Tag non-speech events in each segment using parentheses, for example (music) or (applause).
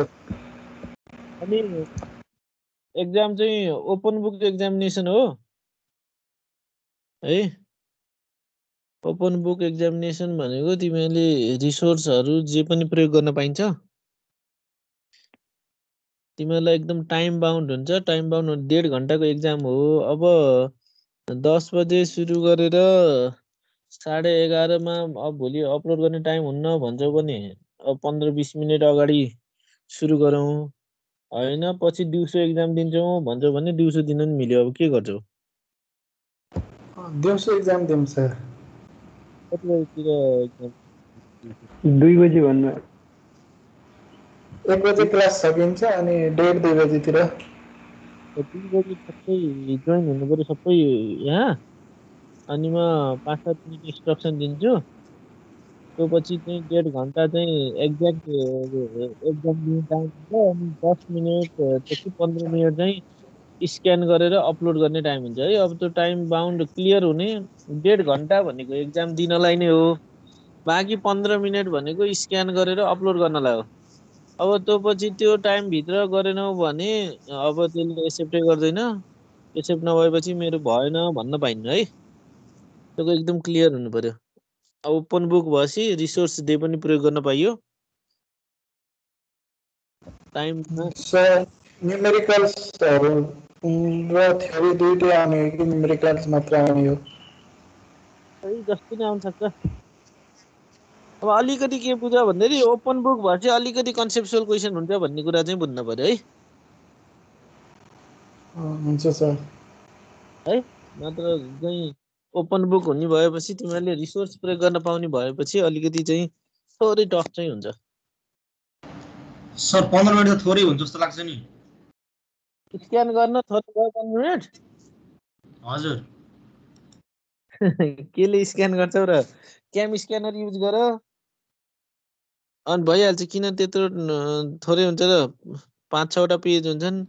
अनि एक्जाम चाहिँ open book examination हो है ओपन बुक एक्जामिनेसन भनेको तिमीहरूले रिसोर्सहरू जे पनि प्रयोग गर्न पाइन्छ तिमीहरूलाई एकदम टाइम बााउन्ड हुन्छ टाइम बााउन्ड डेढ घन्टाको एक्जाम हो अब दस बजे सुरु गरेर साढे एघारमा अब भोलि अपलोड गर्ने टाइम हुन्न भन्छौ भने अब पन्ध्र बिस मिनट अगाडि सुरु गरौँ होइन पछि दिउँसो एक्जाम दिन्छौँ भन्छौ भने दिउँसो दिन पनि मिल्यो अब के गर्छौ दिउँसो एक्जाम दिउँ सर कति बजीतिर एक्जाम दुई बजी भन्नु एक बजी क्लास सकिन्छ अनि डेढ दुई बजीतिर दुई बजी सबै जोइन हुनु पऱ्यो सबै यहाँ अनि म पाँच सात मिनट इन्स्ट्रक्सन दिन्छु त्यो पछि चाहिँ डेढ घन्टा चाहिँ एक्ज्याक्ट एक्जाम दिने टाइम हुन्छ अनि दस मिनटदेखि पन्ध्र मिनट चाहिँ स्क्यान गरेर अपलोड गर्ने टाइम हुन्छ है अब त्यो टाइम बााउन्ड क्लियर हुने डेढ घन्टा भनेको एक्जाम दिनलाई नै हो बाँकी पन्ध्र मिनट भनेको स्क्यान गरेर अपलोड गर्नलाई हो अब त्यो पछि त्यो टाइमभित्र गरेनौ भने अब त्यसले एक्सेप्टै गर्दैन एक्सेप्ट नभएपछि मेरो भएन भन्न पाइन्न है त्यो एकदम क्लियर हुनु पऱ्यो ओपन बुक भएपछि रिसोर्स डे पनि प्रयोग गर्न पाइयो टाइम न्युमेरिकल्सहरू र थ्योरी दुइटै आउने हो कि न्युमेरिकल्स मात्र आउने हो जस्तो नै आउनु सक्छ अब अलिकति के बुझ भन्दाखेरि ओपन बुक भएपछि अलिकति कन्सेप्सुअल क्वेसन हुन्छ भन्ने कुरा चाहिँ बुझ्नु पऱ्यो है हुन्छ सर है नत्र चाहिँ ओपन बुक हुने भएपछि तिमीहरूले रिसोर्स प्रयोग गर्न पाउने भएपछि अलिकति चाहिँ थोरै टफ चाहिँ हुन्छ सर पन्ध्र मिनट त थोरै हुन्छ जस्तो लाग्छ नि स्क्यान गर्न थोरै भयो पन्ध्र मिनट हजुर (laughs) केले स्क्यान गर्छौ र क्याम स्क्यानर युज गर अनि भइहाल्छ किन त्यत्रो थोरै हुन्छ र पाँच छवटा पेज हुन्छन्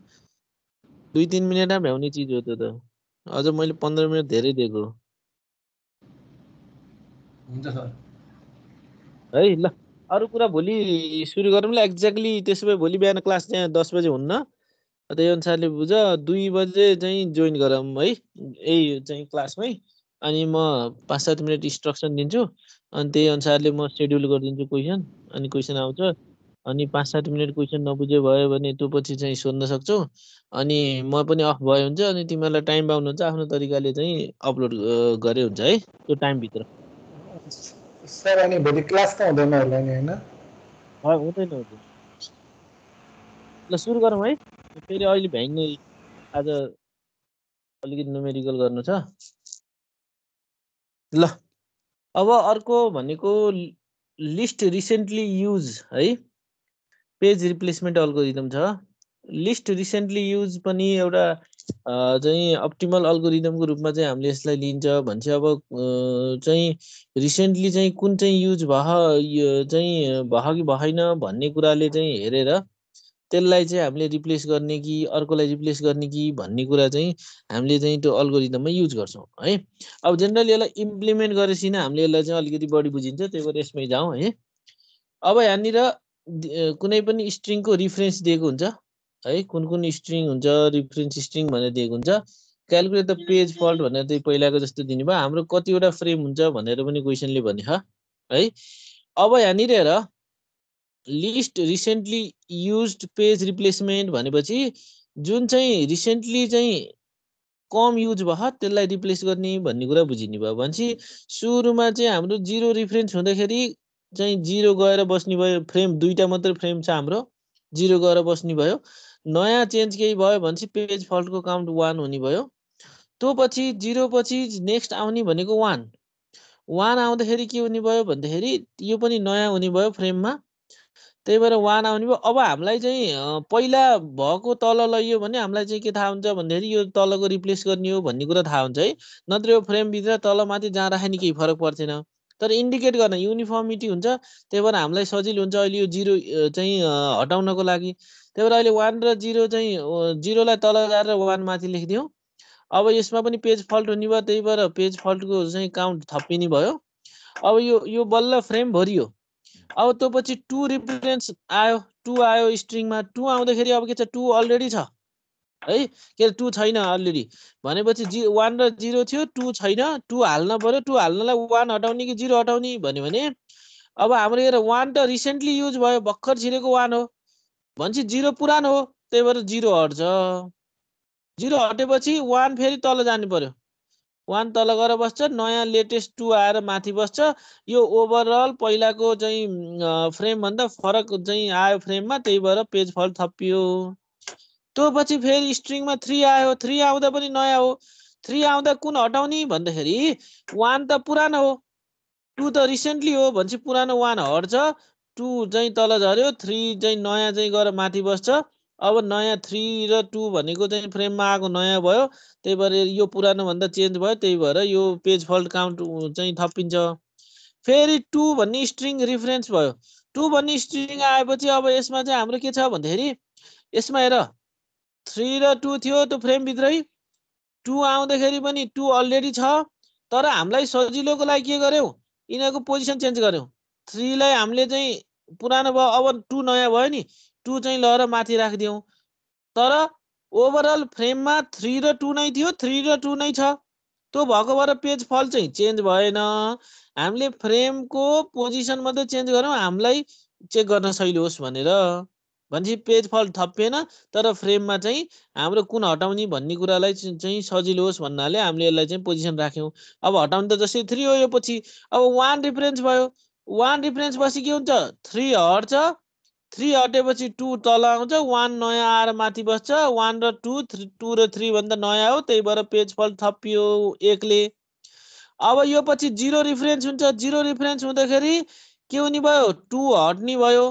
दुई तिन मिनटमा भ्याउने चिज हो त्यो त अझ मैले पन्ध्र मिनट धेरै दिएको हुन्छ सर है ल अरू कुरा भोलि सुरु गरौँ ल एक्ज्याक्टली त्यसो भए भोलि बिहान क्लास त्यहाँ दस बजे हुन्न त्यही अनुसारले बुझ दुई बजे चाहिँ जोइन गरौँ है यही चाहिँ क्लासमै अनि म पाँच सात मिनट इन्स्ट्रक्सन दिन्छु अनि त्यही अनुसारले म सेड्युल गरिदिन्छु क्वेसन अनि क्वेसन आउँछ अनि पाँच सात मिनट क्वेसन नबुझे भयो भने त्यो पछि चाहिँ सोध्न सक्छौ अनि म पनि अफ भयो हुन्छ अनि तिमीहरूलाई टाइम पाउनुहुन्छ आफ्नो तरिकाले चाहिँ अपलोड गरे हुन्छ है त्यो टाइमभित्र सर अनि भोलि क्लास त हुँदैन होला नि होइन हुँदैन हुँदैन ल सुरु गरौँ है फेरि अहिले भ्याइने आज अलिकति नुमेरिकल गर्नु छ ल अब अर्को भनेको लिस्ट रिसेन्टली युज है पेज रिप्लेसमेन्ट अल्गोरिदम छ लिस्ट रिसेन्टली युज पनि एउटा चाहिँ अप्टिमल अल्गोरिदमको रूपमा चाहिँ हामीले यसलाई लिन्छ भन्छ अब चाहिँ रिसेन्टली चाहिँ कुन चाहिँ युज भयो चाहिँ भयो कि भएन भन्ने कुराले चाहिँ हेरेर त्यसलाई चाहिँ हामीले रिप्लेस गर्ने कि अर्कोलाई रिप्लेस गर्ने कि भन्ने कुरा चाहिँ हामीले चाहिँ त्यो अल्गोरिदममा युज गर्छौँ है अब जेनरली यसलाई इम्प्लिमेन्ट गरेपछि नै हामीले यसलाई चाहिँ अलिकति बढी बुझिन्छ त्यही भएर यसमै जाउँ है अब यहाँनिर कुनै पनि स्ट्रिङको रिफरेन्स दिएको हुन्छ है कुन कुन स्ट्रिङ हुन्छ रिफरेन्स स्ट्रिङ भनेर दिएको हुन्छ क्यालकुलेट द पेज फल्ट भनेर चाहिँ पहिलाको जस्तो दिनुभयो हाम्रो कतिवटा फ्रेम हुन्छ भनेर पनि क्वेसनले भने है अब यहाँनिर हेर least recently use page replacement भनेपछि जुन चाहिँ रिसेन्टली चाहिँ कम युज भयो त्यसलाई रिप्लेस गर्ने भन्ने कुरा बुझिने भयो भनेपछि सुरुमा चाहिँ हाम्रो जिरो रिफरेन्स हुँदाखेरि चाहिँ जिरो गएर बस्ने भयो फ्रेम दुईवटा मात्रै फ्रेम छ हाम्रो जिरो गएर बस्ने भयो नयाँ चेन्ज केही भयो भने चाहिँ पेज फल्टको काउन्ट वान हुने भयो त्यो पछि जिरो पछि नेक्स्ट आउने भनेको वान वान आउँदाखेरि के हुने भयो भन्दाखेरि यो पनि नयाँ हुने भयो फ्रेममा त्यही भएर वान आउने भयो अब हामीलाई चाहिँ पहिला भएको तल लैयो भने हामीलाई चाहिँ के थाहा हुन्छ भन्दाखेरि यो तलको रिप्लेस गर्ने हो भन्ने कुरा थाहा हुन्छ है नत्र यो फ्रेमभित्र माथि जहाँ राख्यो केही फरक पर्थेन तर इन्डिकेट गर्न युनिफर्मिटी हुन्छ त्यही भएर हामीलाई सजिलो हुन्छ अहिले यो जिरो चाहिँ हटाउनको लागि त्यही भएर अहिले वान र जिरो चाहिँ जिरोलाई तल गाएर वान माथि लेखिदिउँ अब यसमा पनि पेज फल्ट हुने भयो त्यही भएर पेज फल्टको चाहिँ काउन्ट थप्पिने भयो अब यो यो बल्ल फ्रेम भरियो अब त्यो पछि टु रिप्रेजेन्ट आयो टु आयो स्ट्रिङमा टु आउँदाखेरि अब के छ टु अलरेडी छ है के अरे टू छैन अलरेडी भनेपछि जि वान र जिरो थियो टु छैन टू हाल्न पऱ्यो टु हाल्नलाई वान हटाउने कि जिरो हटाउने भन्यो भने अब हाम्रो यहाँ वान त रिसेन्टली युज भयो भर्खर छिरेको वान हो भनेपछि जिरो पुरानो हो त्यही भएर जिरो हट्छ जिरो हटेपछि वान फेरि तल जानु पऱ्यो वान तल गएर बस्छ नयाँ लेटेस्ट टु आएर माथि बस्छ यो ओभरअल पहिलाको चाहिँ फ्रेमभन्दा फरक चाहिँ आयो फ्रेममा त्यही भएर पेज फल थपियो त्यो पछि फेरि स्ट्रिङमा थ्री आयो थ्री आउँदा पनि नयाँ हो थ्री आउँदा कुन हटाउने भन्दाखेरि वान त पुरानो हो टू त रिसेन्टली हो भनेपछि पुरानो वान हट्छ टु चाहिँ तल झऱ्यो थ्री चाहिँ नयाँ चाहिँ गएर माथि बस्छ अब नयाँ थ्री र टू भनेको चाहिँ फ्रेममा आएको नयाँ भयो त्यही भएर यो पुरानो भन्दा चेन्ज भयो त्यही भएर यो पेज फल्ट काउन्ट चाहिँ थपिन्छ फेरि टु भन्ने स्ट्रिङ रिफरेन्स भयो टू भन्ने स्ट्रिङ आएपछि अब यसमा चाहिँ हाम्रो के छ भन्दाखेरि यसमा हेर थ्री र टू थियो त्यो फ्रेमभित्रै टू आउँदाखेरि पनि टु अलरेडी छ तर हामीलाई सजिलोको लागि के गर्यौँ यिनीहरूको पोजिसन चेन्ज गऱ्यौँ थ्रीलाई हामीले चाहिँ पुरानो भयो अब टू नयाँ भयो नि टू चाहिँ लगेर माथि राखिदिउँ तर ओभरअल फ्रेममा थ्री र टू नै थियो थ्री र टू नै छ त्यो भएको भएर पेज फल चाहिँ चेन्ज भएन हामीले फ्रेमको पोजिसन मात्रै चेन्ज गऱ्यौँ हामीलाई चेक गर्न सहिलो होस् भनेर भनेपछि पेज फल थपिएन तर फ्रेममा चाहिँ हाम्रो कुन हटाउने भन्ने कुरालाई चाहिँ सजिलो होस् भन्नाले हामीले यसलाई चाहिँ पोजिसन राख्यौँ अब हटाउनु त जस्तै थ्री हो यो पछि अब वान रिफरेन्स भयो वान रिफरेन्स पछि के हुन्छ थ्री हट्छ थ्री हटेपछि टू तल आउँछ वान नयाँ आएर माथि बस्छ वान र टू थ्री टू र थ्री भन्दा नयाँ हो त्यही भएर पेज फल थपियो एकले अब यो पछि जिरो रिफरेन्स हुन्छ जिरो रिफरेन्स हुँदाखेरि के हुने भयो टू हट्ने भयो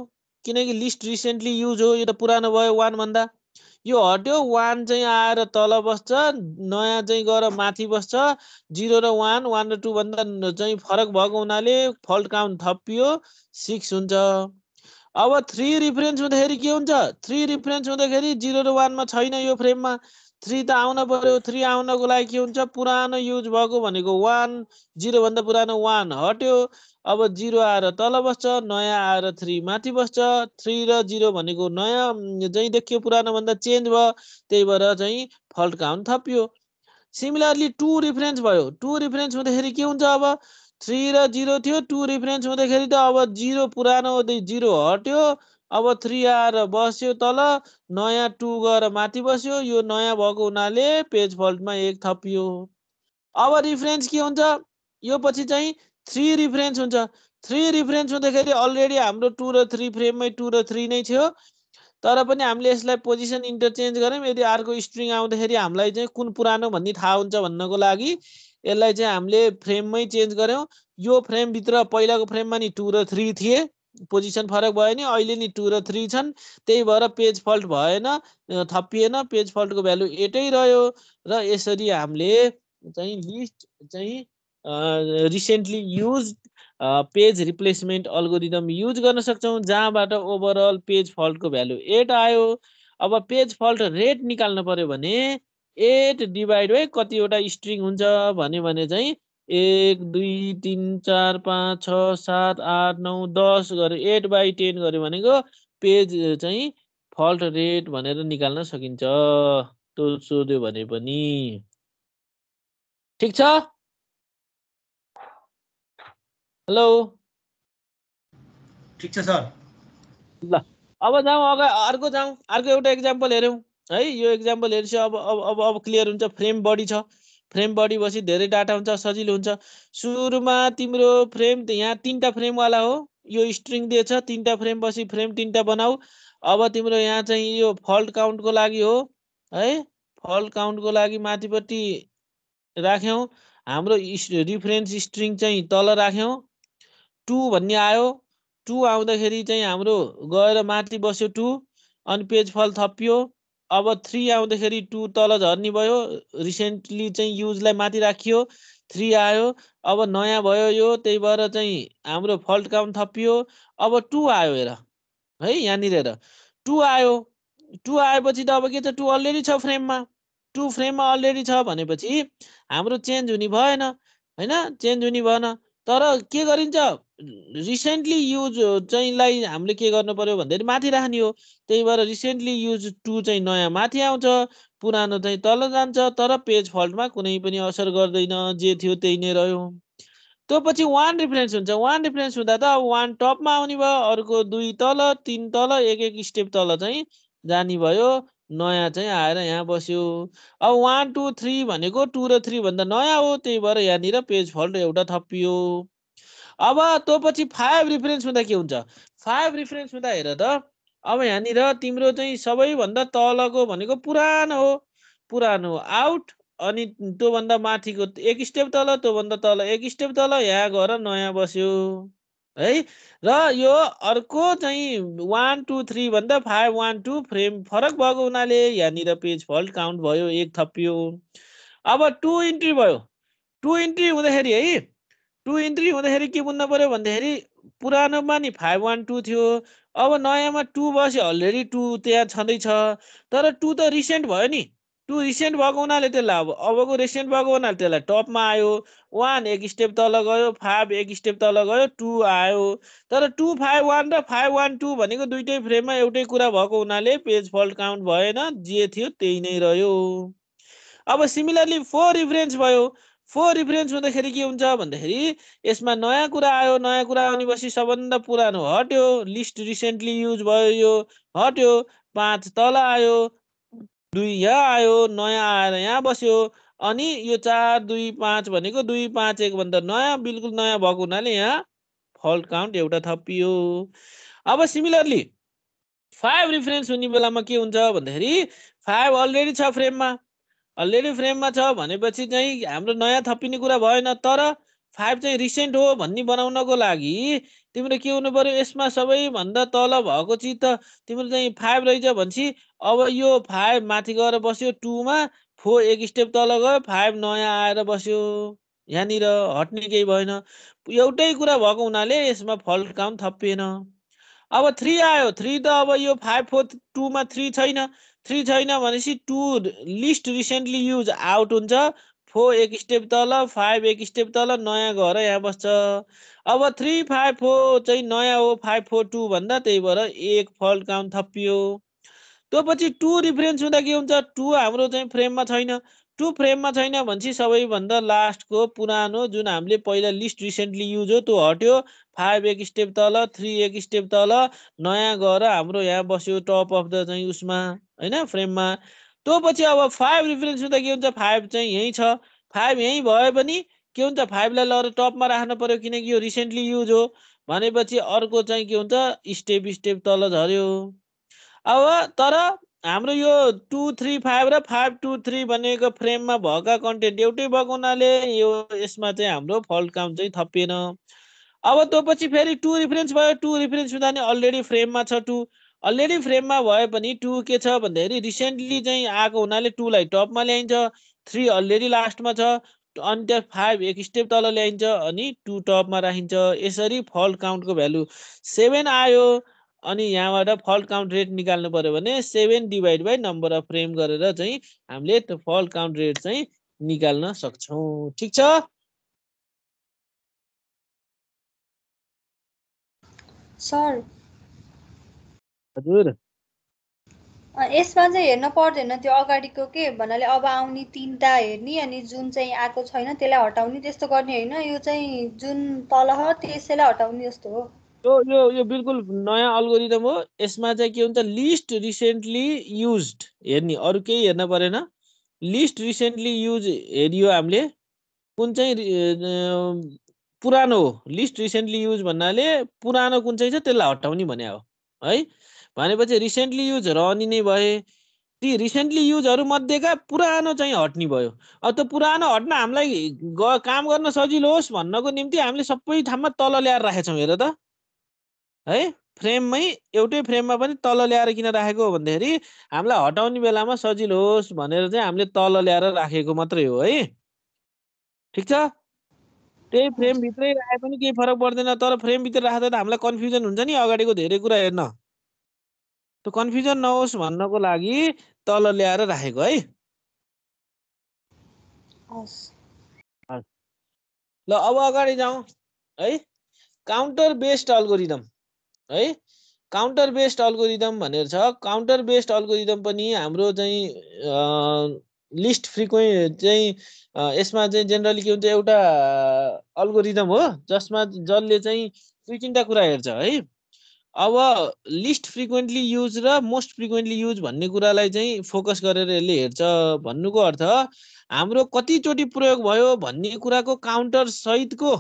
किनकि लिस्ट रिसेन्टली युज हो यो त पुरानो भयो वानभन्दा यो हट्यो वान चाहिँ आएर तल बस्छ नयाँ चाहिँ गएर माथि बस्छ जिरो र वान वान र टूभन्दा चाहिँ फरक भएको हुनाले फल्ट काउन्ट थपियो सिक्स हुन्छ अब थ्री रिफरेन्स हुँदाखेरि के हुन्छ थ्री रिफरेन्स हुँदाखेरि जिरो र वानमा छैन यो फ्रेममा थ्री त आउन पर्यो थ्री आउनको लागि के हुन्छ पुरानो युज भएको भनेको वान जिरोभन्दा पुरानो वान हट्यो अब जिरो आएर तल बस्छ नयाँ आएर थ्री माथि बस्छ थ्री र जिरो भनेको नयाँ चाहिँ देखियो पुरानो भन्दा चेन्ज भयो त्यही भएर चाहिँ फल्ट काउन थपियो सिमिलरली टु रिफरेन्स भयो टु रिफरेन्स हुँदाखेरि के हुन्छ अब थ्री र जिरो थियो टु रिफरेन्स हुँदाखेरि त अब जिरो पुरानो जिरो हट्यो अब थ्री आएर बस्यो तल नयाँ टु गएर माथि बस्यो यो नयाँ भएको हुनाले पेज फल्टमा एक थपियो अब रिफरेन्स के हुन्छ यो पछि चाहिँ थ्री रिफरेन्स हुन्छ थ्री रिफरेन्स हुँदाखेरि अलरेडी हाम्रो टु र थ्री फ्रेममै टु र थ्री नै थियो तर पनि हामीले यसलाई पोजिसन इन्टरचेन्ज गऱ्यौँ यदि अर्को स्ट्रिङ आउँदाखेरि हामीलाई चाहिँ कुन पुरानो भन्ने थाहा हुन्छ भन्नको लागि यसलाई चाहिँ हामीले फ्रेममै चेन्ज गऱ्यौँ यो फ्रेमभित्र पहिलाको फ्रेममा नि टु र थ्री थिए पोजिसन फरक भयो नि अहिले नि टू र थ्री छन् त्यही भएर पेज फल्ट भएन थपिएन पेज फल्टको भ्यालु एटै रह्यो र यसरी हामीले चाहिँ लिस्ट चाहिँ recently use page replacement algorithm use गर्न सक्छौँ जहाँबाट ओभरअल पेज फल्टको भ्यालु एट आयो अब पेज फल्ट रेट निकाल्नु पऱ्यो भने एट डिभाइड बाई कतिवटा स्ट्रिङ हुन्छ भन्यो भने चाहिँ एक दुई तिन चार पाँच छ सात आठ नौ दस गऱ्यो एट बाई टेन गऱ्यो भनेको पेज चाहिँ फल्ट रेट भनेर निकाल्न सकिन्छ त्यो सोध्यो भने पनि ठिक छ हेलो ठिक छ सर ल अब जाउँ अगाडि अर्को जाउँ अर्को एउटा इक्जाम्पल हेऱ्यौँ है यो इक्जाम्पल हेरेपछि अब अब अब क्लियर हुन्छ फ्रेम बढी छ फ्रेम बढी बसी धेरै डाटा हुन्छ सजिलो हुन्छ सुरुमा तिम्रो फ्रेम यहाँ तिनवटा फ्रेमवाला हो यो स्ट्रिङ दिएछ तिनवटा फ्रेम बसी फ्रेम तिनवटा बनाऊ अब तिम्रो यहाँ चाहिँ यो फल्ट काउन्टको लागि हो है फल्ट काउन्टको लागि माथिपट्टि राख्यौँ हाम्रो रिफरेन्स स्ट्रिङ चाहिँ तल राख्यौँ टु भन्ने आयो टु आउँदाखेरि चाहिँ हाम्रो गएर माथि बस्यो टु अनि पेज फल थपियो अब थ्री आउँदाखेरि टू तल झर्ने भयो रिसेन्टली चाहिँ युजलाई माथि राखियो थ्री आयो अब नयाँ भयो यो त्यही भएर चाहिँ हाम्रो फल्ट काम थपियो अब टु आयो हेर है यहाँनिर हेर टु आयो टु आएपछि त अब के छ टु अलरेडी छ फ्रेममा टु फ्रेममा अलरेडी छ भनेपछि हाम्रो चेन्ज हुने भएन होइन चेन्ज हुने भएन तर के गरिन्छ रिसेन्टली युज चाहिँलाई हामीले के गर्नु पर्यो भन्दाखेरि माथि राख्ने हो त्यही भएर रिसेन्टली युज टु चाहिँ नयाँ माथि आउँछ पुरानो चाहिँ तल जान्छ तर पेज फल्टमा कुनै पनि असर गर्दैन जे थियो त्यही नै रह्यो त्यो पछि वान रिफरेन्स हुन्छ वान रिफरेन्स हुँदा त अब वान टपमा आउने भयो अर्को दुई तल तिन तल एक एक स्टेप तल चाहिँ जाने भयो नयाँ चाहिँ आएर यहाँ बस्यो अब वान टू थ्री भनेको टू र थ्री भन्दा नयाँ हो त्यही भएर यहाँनिर पेज फल्ट एउटा थपियो अब तँ पछि फाइभ रिफरेन्स हुँदा के हुन्छ फाइभ रिफरेन्स हुँदा हेर त अब यहाँनिर तिम्रो चाहिँ सबैभन्दा तलको भनेको पुरानो हो पुरानो आउट अनि त्योभन्दा माथिको एक स्टेप तल त्योभन्दा तल एक स्टेप तल यहाँ गएर नयाँ बस्यो है र यो अर्को चाहिँ वान टू थ्री भन्दा फाइभ वान टू फ्रेम फरक भएको हुनाले यहाँनिर पेज फल्ट काउन्ट भयो एक थपियो अब टु इन्ट्री भयो टु इन्ट्री हुँदाखेरि है टु इन्ट्री हुँदाखेरि के बुझ्नु पऱ्यो भन्दाखेरि पुरानोमा नि फाइभ वान टू थियो अब नयाँमा टू बस्यो अलरेडी टू त्यहाँ छँदैछ तर टू त रिसेन्ट भयो नि टु रिसेन्ट भएको हुनाले त्यसलाई अब अबको रिसेन्ट भएको हुनाले त्यसलाई टपमा आयो वान एक स्टेप तल गयो फाइभ एक स्टेप तल गयो टु आयो तर टु फाइभ वान र फाइभ वान टू भनेको दुइटै फ्रेममा एउटै कुरा भएको हुनाले पेज फल्ट काउन्ट भएन जे थियो त्यही नै रह्यो अब सिमिलरली फोर रिफरेन्स भयो फोर रिफरेन्स हुँदाखेरि के हुन्छ भन्दाखेरि यसमा नयाँ कुरा आयो नयाँ कुरा आउनेपछि सबभन्दा पुरानो हट्यो लिस्ट रिसेन्टली युज भयो यो हट्यो पाँच तल आयो दुई यहाँ आयो नयाँ आएर यहाँ बस्यो अनि यो चार दुई पाँच भनेको दुई पाँच भन्दा नयाँ बिल्कुल नयाँ भएको हुनाले यहाँ फल्ट काउन्ट एउटा थपियो अब सिमिलरली फाइभ रिफरेन्स हुने बेलामा के हुन्छ भन्दाखेरि फाइभ अलरेडी छ फ्रेममा अलरेडी फ्रेममा छ भनेपछि चाहिँ हाम्रो नयाँ थपिने कुरा भएन तर फाइभ चाहिँ रिसेन्ट हो भन्ने बनाउनको लागि तिमीले के हुनु पऱ्यो यसमा सबैभन्दा तल भएको चिज त तिम्रो चाहिँ फाइभ रहेछ भनेपछि अब यो फाइभ माथि गएर बस्यो टूमा फोर एक स्टेप तल गयो फाइभ नयाँ आएर बस्यो यहाँनिर हट्ने केही भएन एउटै कुरा भएको हुनाले यसमा फल्ट काम थपिएन अब थ्री आयो थ्री त अब यो फाइभ फोर टूमा थ्री छैन थ्री छैन भनेपछि two least recently use out हुन्छ फोर एक स्टेप तल फाइभ एक स्टेप तल नयाँ घर यहाँ बस्छ अब थ्री फाइभ फोर चाहिँ नयाँ हो फाइभ फोर टू भन्दा त्यही भएर एक फल्ट काउन्ट थपियो त्यो पछि टु रिफरेन्स हुँदा के हुन्छ टु हाम्रो चाहिँ फ्रेममा छैन टु फ्रेममा छैन भनेपछि सबैभन्दा लास्टको पुरानो जुन हामीले पहिला लिस्ट रिसेन्टली युज हो त्यो हट्यो फाइभ एक स्टेप तल थ्री एक स्टेप तल नयाँ गएर हाम्रो यहाँ बस्यो टप अफ द चाहिँ उसमा होइन फ्रेममा त्यो पछि अब फाइभ रिफरेन्स हुँदा के हुन्छ फाइभ चाहिँ यहीँ छ फाइभ यहीँ भए पनि के हुन्छ फाइभलाई लगेर टपमा राख्नु पऱ्यो किनकि यो रिसेन्टली युज हो भनेपछि अर्को चाहिँ के हुन्छ स्टेप स्टेप तल झऱ्यो अब तर हाम्रो यो टु थ्री फाइभ र फाइभ टू थ्री भनेको फ्रेममा भएका कन्टेन्ट एउटै भएको हुनाले यो यसमा चाहिँ हाम्रो फल्ट काम चाहिँ थपिएन अब त्यो पछि फेरि टु रिफरेन्स भयो टु रिफरेन्स हुँदा नि अलरेडी फ्रेममा छ टु अलरेडी फ्रेममा भए पनि टु के छ भन्दाखेरि रिसेन्टली चाहिँ आएको हुनाले टुलाई टपमा ल्याइन्छ थ्री अलरेडी लास्टमा छ अनि त्यहाँ फाइभ एक स्टेप तल ल्याइन्छ अनि टु टपमा राखिन्छ यसरी फल्ट काउन्टको भ्यालु सेभेन आयो अनि यहाँबाट फल्ट काउन्ट रेट निकाल्नु पऱ्यो भने seven divide by number of frame गरेर चाहिँ हामीले त्यो फल्ट काउन्ट रेट चाहिँ निकाल्न सक्छौँ ठिक छ सर हजुर यसमा चाहिँ हेर्न पर्दैन त्यो अगाडिको के भन्नाले अब आउने तिनवटा हेर्ने अनि जुन चाहिँ आएको छैन त्यसलाई हटाउने त्यस्तो गर्ने होइन यो चाहिँ जुन तल त्यसैलाई हटाउने जस्तो हो यो यो यो बिल्कुल नयाँ अल्गोरिदम हो यसमा चाहिँ के हुन्छ लिस्ट रिसेन्टली युज हेर्ने अरू केही हेर्न परेन लिस्ट रिसेन्टली युज हेरियो हामीले कुन चाहिँ पुरानो हो लिस्ट रिसेन्टली युज भन्नाले पुरानो कुन चाहिँ छ त्यसलाई हटाउने भने हो है भनेपछि रिसेन्टली युज रहने नै भए ती रिसेन्टली युजहरू मध्येका पुरानो चाहिँ हट्ने भयो अब त्यो पुरानो हट्न हामीलाई काम गर्न सजिलो होस् भन्नको निम्ति हामीले सबै ठाउँमा तल ल्याएर राखेछौँ हेर त है फ्रेममै एउटै फ्रेममा पनि तल ल्याएर किन राखेको हो भन्दाखेरि हामीलाई हटाउने बेलामा सजिलो होस् भनेर चाहिँ हामीले तल ल्याएर राखेको मात्रै हो है ठिक छ त्यही फ्रेमभित्रै राखे पनि केही फरक पर्दैन तर फ्रेमभित्र राख्दा त हामीलाई कन्फ्युजन हुन्छ नि अगाडिको धेरै कुरा हेर्न त्यो कन्फ्युजन नहोस् भन्नको लागि तल ल्याएर राखेको है ल अब अगाडि जाउँ है काउन्टर बेस्ड अल्गोरिदम है काउन्टर बेस्ड अल्गोरिदम भनेर छ काउन्टर बेस्ड अल्गोरिदम पनि हाम्रो चाहिँ लिस्ट फ्रिक्वे चाहिँ यसमा चाहिँ जेनरली के हुन्छ एउटा अल्गोरिदम हो जसमा जसले चाहिँ दुई तिनवटा कुरा हेर्छ है अब लिस्ट फ्रिक्वेन्टली युज र मोस्ट फ्रिक्वेन्टली युज भन्ने कुरालाई चाहिँ फोकस गरेर यसले हेर्छ भन्नुको अर्थ हाम्रो कतिचोटि प्रयोग भयो भन्ने कुराको काउन्टर सहितको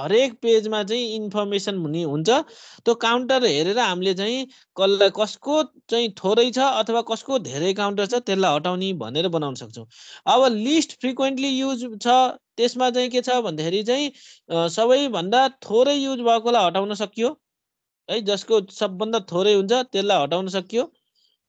हरेक पेजमा चाहिँ इन्फर्मेसन हुने हुन्छ त्यो काउन्टर हेरेर हामीले चाहिँ कसलाई कसको चाहिँ थोरै छ अथवा कसको धेरै काउन्टर छ त्यसलाई हटाउने भनेर बनाउन सक्छौँ अब लिस्ट फ्रिक्वेन्टली युज छ त्यसमा चाहिँ के छ भन्दाखेरि चाहिँ सबैभन्दा थोरै युज भएकोलाई हटाउन सकियो है जसको सबभन्दा थोरै हुन्छ त्यसलाई हटाउन सकियो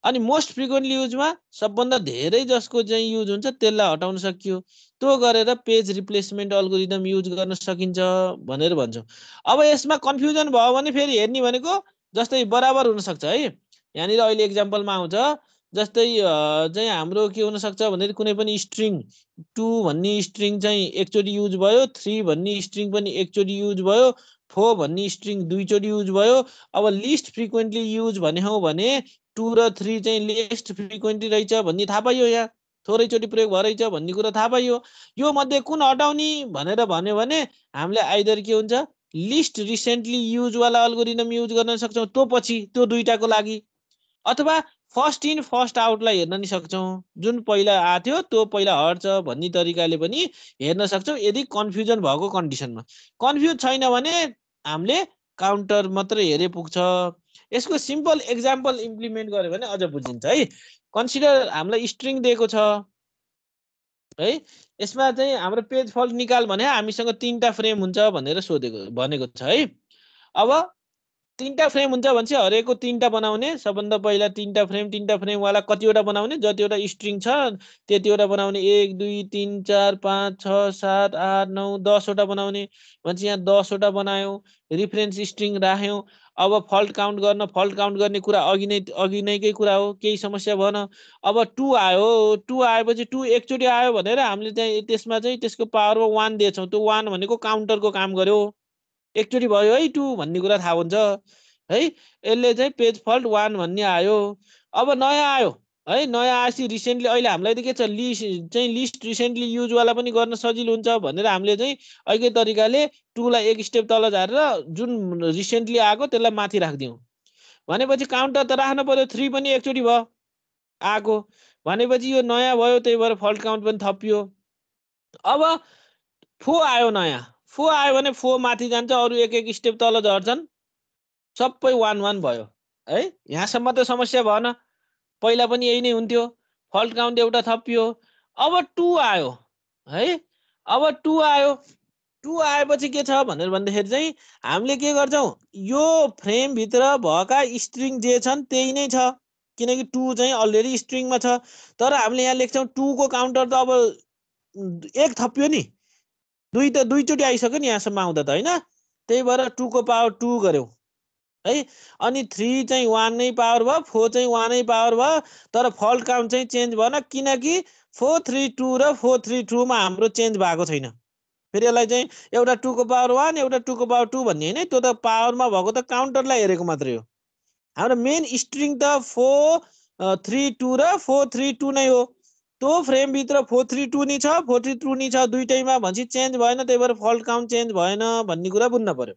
अनि मोस्ट फ्रिक्वेन्टली युजमा सबभन्दा धेरै जसको चाहिँ युज हुन्छ त्यसलाई हटाउन सकियो त्यो गरेर पेज रिप्लेसमेन्ट अल्गोरिदम युज गर्न सकिन्छ भनेर भन्छौँ अब यसमा कन्फ्युजन भयो भने फेरि हेर्ने भनेको जस्तै बराबर हुनसक्छ है यहाँनिर अहिले इक्जाम्पलमा आउँछ जस्तै चाहिँ हाम्रो के हुनसक्छ भने कुनै पनि स्ट्रिङ टू भन्ने स्ट्रिङ चाहिँ एकचोटि युज भयो थ्री भन्ने स्ट्रिङ पनि एकचोटि युज भयो फो भन्ने स्ट्रिङ दुईचोटि युज भयो अब लिस्ट फ्रिक्वेन्टली युज हो भने टु र थ्री चाहिँ लिस्ट फ्रिक्वेन्टली रहेछ भन्ने थाहा पाइयो यहाँ थोरैचोटि प्रयोग भइरहेछ भन्ने कुरा थाहा पाइयो यो मध्ये कुन हटाउने भनेर भन्यो भने हामीले आइदर के हुन्छ लिस्ट रिसेन्टली युजवाला अल्गोरिदम युज गर्न सक्छौँ त्यो पछि त्यो दुइटाको लागि अथवा फर्स्ट इन फर्स्ट आउटलाई हेर्न नि सक्छौँ जुन पहिला आएको थियो त्यो पहिला हट्छ भन्ने तरिकाले पनि हेर्न सक्छौँ यदि कन्फ्युजन भएको कन्डिसनमा कन्फ्युज छैन भने हामीले काउन्टर मात्रै हेरे पुग्छ यसको सिम्पल एक्जाम्पल इम्प्लिमेन्ट गर्यो भने अझ बुझिन्छ है कन्सिडर हामीलाई स्ट्रिङ दिएको छ है यसमा चाहिँ हाम्रो पेज फल्ट निकाल भने हामीसँग तिनवटा फ्रेम हुन्छ भनेर सोधेको भनेको छ है अब तिनवटा फ्रेम हुन्छ भने चाहिँ हरेकको तिनवटा बनाउने सबभन्दा पहिला तिनवटा फ्रेम तिनवटा फ्रेमवाला कतिवटा बनाउने जतिवटा स्ट्रिङ छ त्यतिवटा बनाउने एक दुई तिन चार पाँच छ सात आठ नौ दसवटा बनाउने भनेपछि यहाँ दसवटा बनायौँ रिफरेन्स स्ट्रिङ राख्यौँ अब फल्ट काउन्ट गर्न फल्ट काउन्ट गर्ने कुरा अघि नै अघि नैकै कुरा हो केही समस्या भएन अब टु आयो टु आएपछि टु एकचोटि आयो भनेर हामीले त्यहाँ त्यसमा चाहिँ त्यसको पावरमा वान दिएछौँ त्यो वान भनेको काउन्टरको काम गऱ्यो एकचोटि भयो है टु भन्ने कुरा थाहा हुन्छ है यसले चाहिँ पेज फल्ट वान भन्ने आयो अब नयाँ आयो है नयाँ आएपछि रिसेन्टली अहिले हामीलाई त के छ लिस्ट चाहिँ लिस्ट रिसेन्टली युजवाला पनि गर्न सजिलो हुन्छ भनेर हामीले चाहिँ अहिलेकै तरिकाले टुलाई एक स्टेप तल झारेर जुन रिसेन्टली आएको त्यसलाई माथि राखिदिउँ भनेपछि काउन्टर त राख्नु पऱ्यो थ्री पनि एकचोटि भयो आएको भनेपछि यो नयाँ भयो त्यही भएर फल्ट काउन्ट पनि थपियो अब फो आयो नयाँ फो आयो भने फो माथि जान्छ अरू एक एक स्टेप तल झर्छन् सबै वान वान भयो है यहाँसम्म त समस्या भएन पहिला पनि यही नै हुन्थ्यो फल्ट काउन्ट एउटा थपियो अब टु आयो है अब टु आयो टु आएपछि के छ भनेर भन्दाखेरि चाहिँ हामीले के गर्छौँ यो फ्रेमभित्र भएका स्ट्रिङ जे छन् त्यही नै छ किनकि टु चाहिँ अलरेडी स्ट्रिङमा छ तर हामीले यहाँ लेख्छौँ टुको काउन्टर त अब एक थपियो नि दुई त दुईचोटि आइसक्यो नि यहाँसम्म आउँदा त होइन त्यही भएर टूको पावर टू गऱ्यौँ है अनि थ्री चाहिँ वान नै पावर भयो फोर चाहिँ वानै पावर भयो तर फल्ट काउन्ट चाहिँ चेन्ज भएन किनकि फोर थ्री टू र फोर थ्री टूमा हाम्रो चेन्ज भएको छैन फेरि यसलाई चाहिँ एउटा टूको पावर वान एउटा टूको पावर टू भन्ने होइन त्यो त पावरमा भएको त काउन्टरलाई हेरेको मात्रै हो हाम्रो मेन स्ट्रिङ त फोर थ्री टू र फोर थ्री टू नै हो त्यो फ्रेमभित्र फोर थ्री टू नि छ फोर थ्री टू नि छ दुइटैमा भनेपछि चेन्ज भएन त्यही भएर फल्ट काउन्ट चेन्ज भएन भन्ने कुरा बुझ्नु पऱ्यो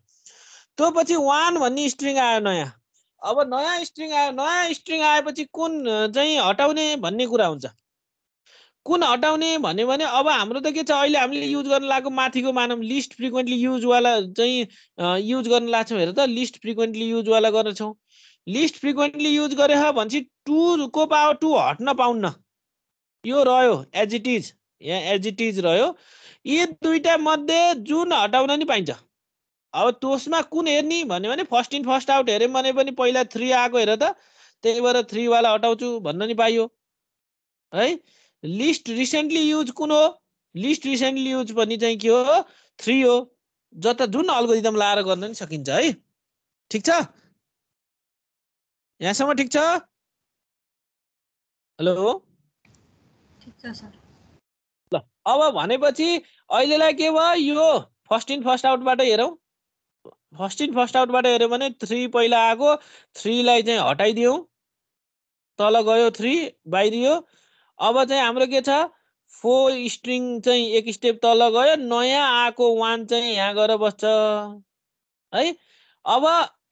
त्यो पछि वान भन्ने स्ट्रिङ आयो नयाँ अब नयाँ स्ट्रिङ आयो नयाँ स्ट्रिङ आएपछि कुन चाहिँ हटाउने भन्ने कुरा हुन्छ कुन हटाउने भन्यो भने अब हाम्रो त के छ अहिले हामीले युज गर्न लागेको माथिको मानौँ लिस्ट फ्रिक्वेन्टली युजवाला चाहिँ युज गर्न लाग्छौँ हेर त लिस्ट फ्रिक्वेन्टली युजवाला गर्नेछौँ लिस्ट फ्रिक्वेन्टली युज गरे भनेपछि टुको पावर टु हट्न पाउन्न यो रह्यो एज इट इज यहाँ एज इट इज रह्यो यी दुईटा मध्ये जुन हटाउन नि पाइन्छ अब तोसमा कुन हेर्ने भन्यो भने फर्स्ट इन फर्स्ट आउट हेऱ्यौँ भने पनि पहिला थ्री आएको हेर त त्यही भएर थ्रीवाला हटाउँछु भन्न नि पाइयो है लिस्ट रिसेन्टली युज कुन हो लिस्ट रिसेन्टली युज भन्ने चाहिँ के हो थ्री हो जता जुन अल्गोरिदम लाएर गर्न नि सकिन्छ है ठिक छ यहाँसम्म ठिक छ हेलो ल अब भनेपछि अहिलेलाई के भयो यो फर्स्ट इन फर्स्ट आउटबाट हेरौँ फर्स्ट इन फर्स्ट आउटबाट हेऱ्यो भने थ्री पहिला आएको थ्रीलाई चाहिँ हटाइदियौँ तल गयो थ्री बाहिरियो अब चाहिँ हाम्रो के छ फोर स्ट्रिङ चाहिँ एक स्टेप तल गयो नयाँ आएको वान चाहिँ यहाँ गएर बस्छ है अब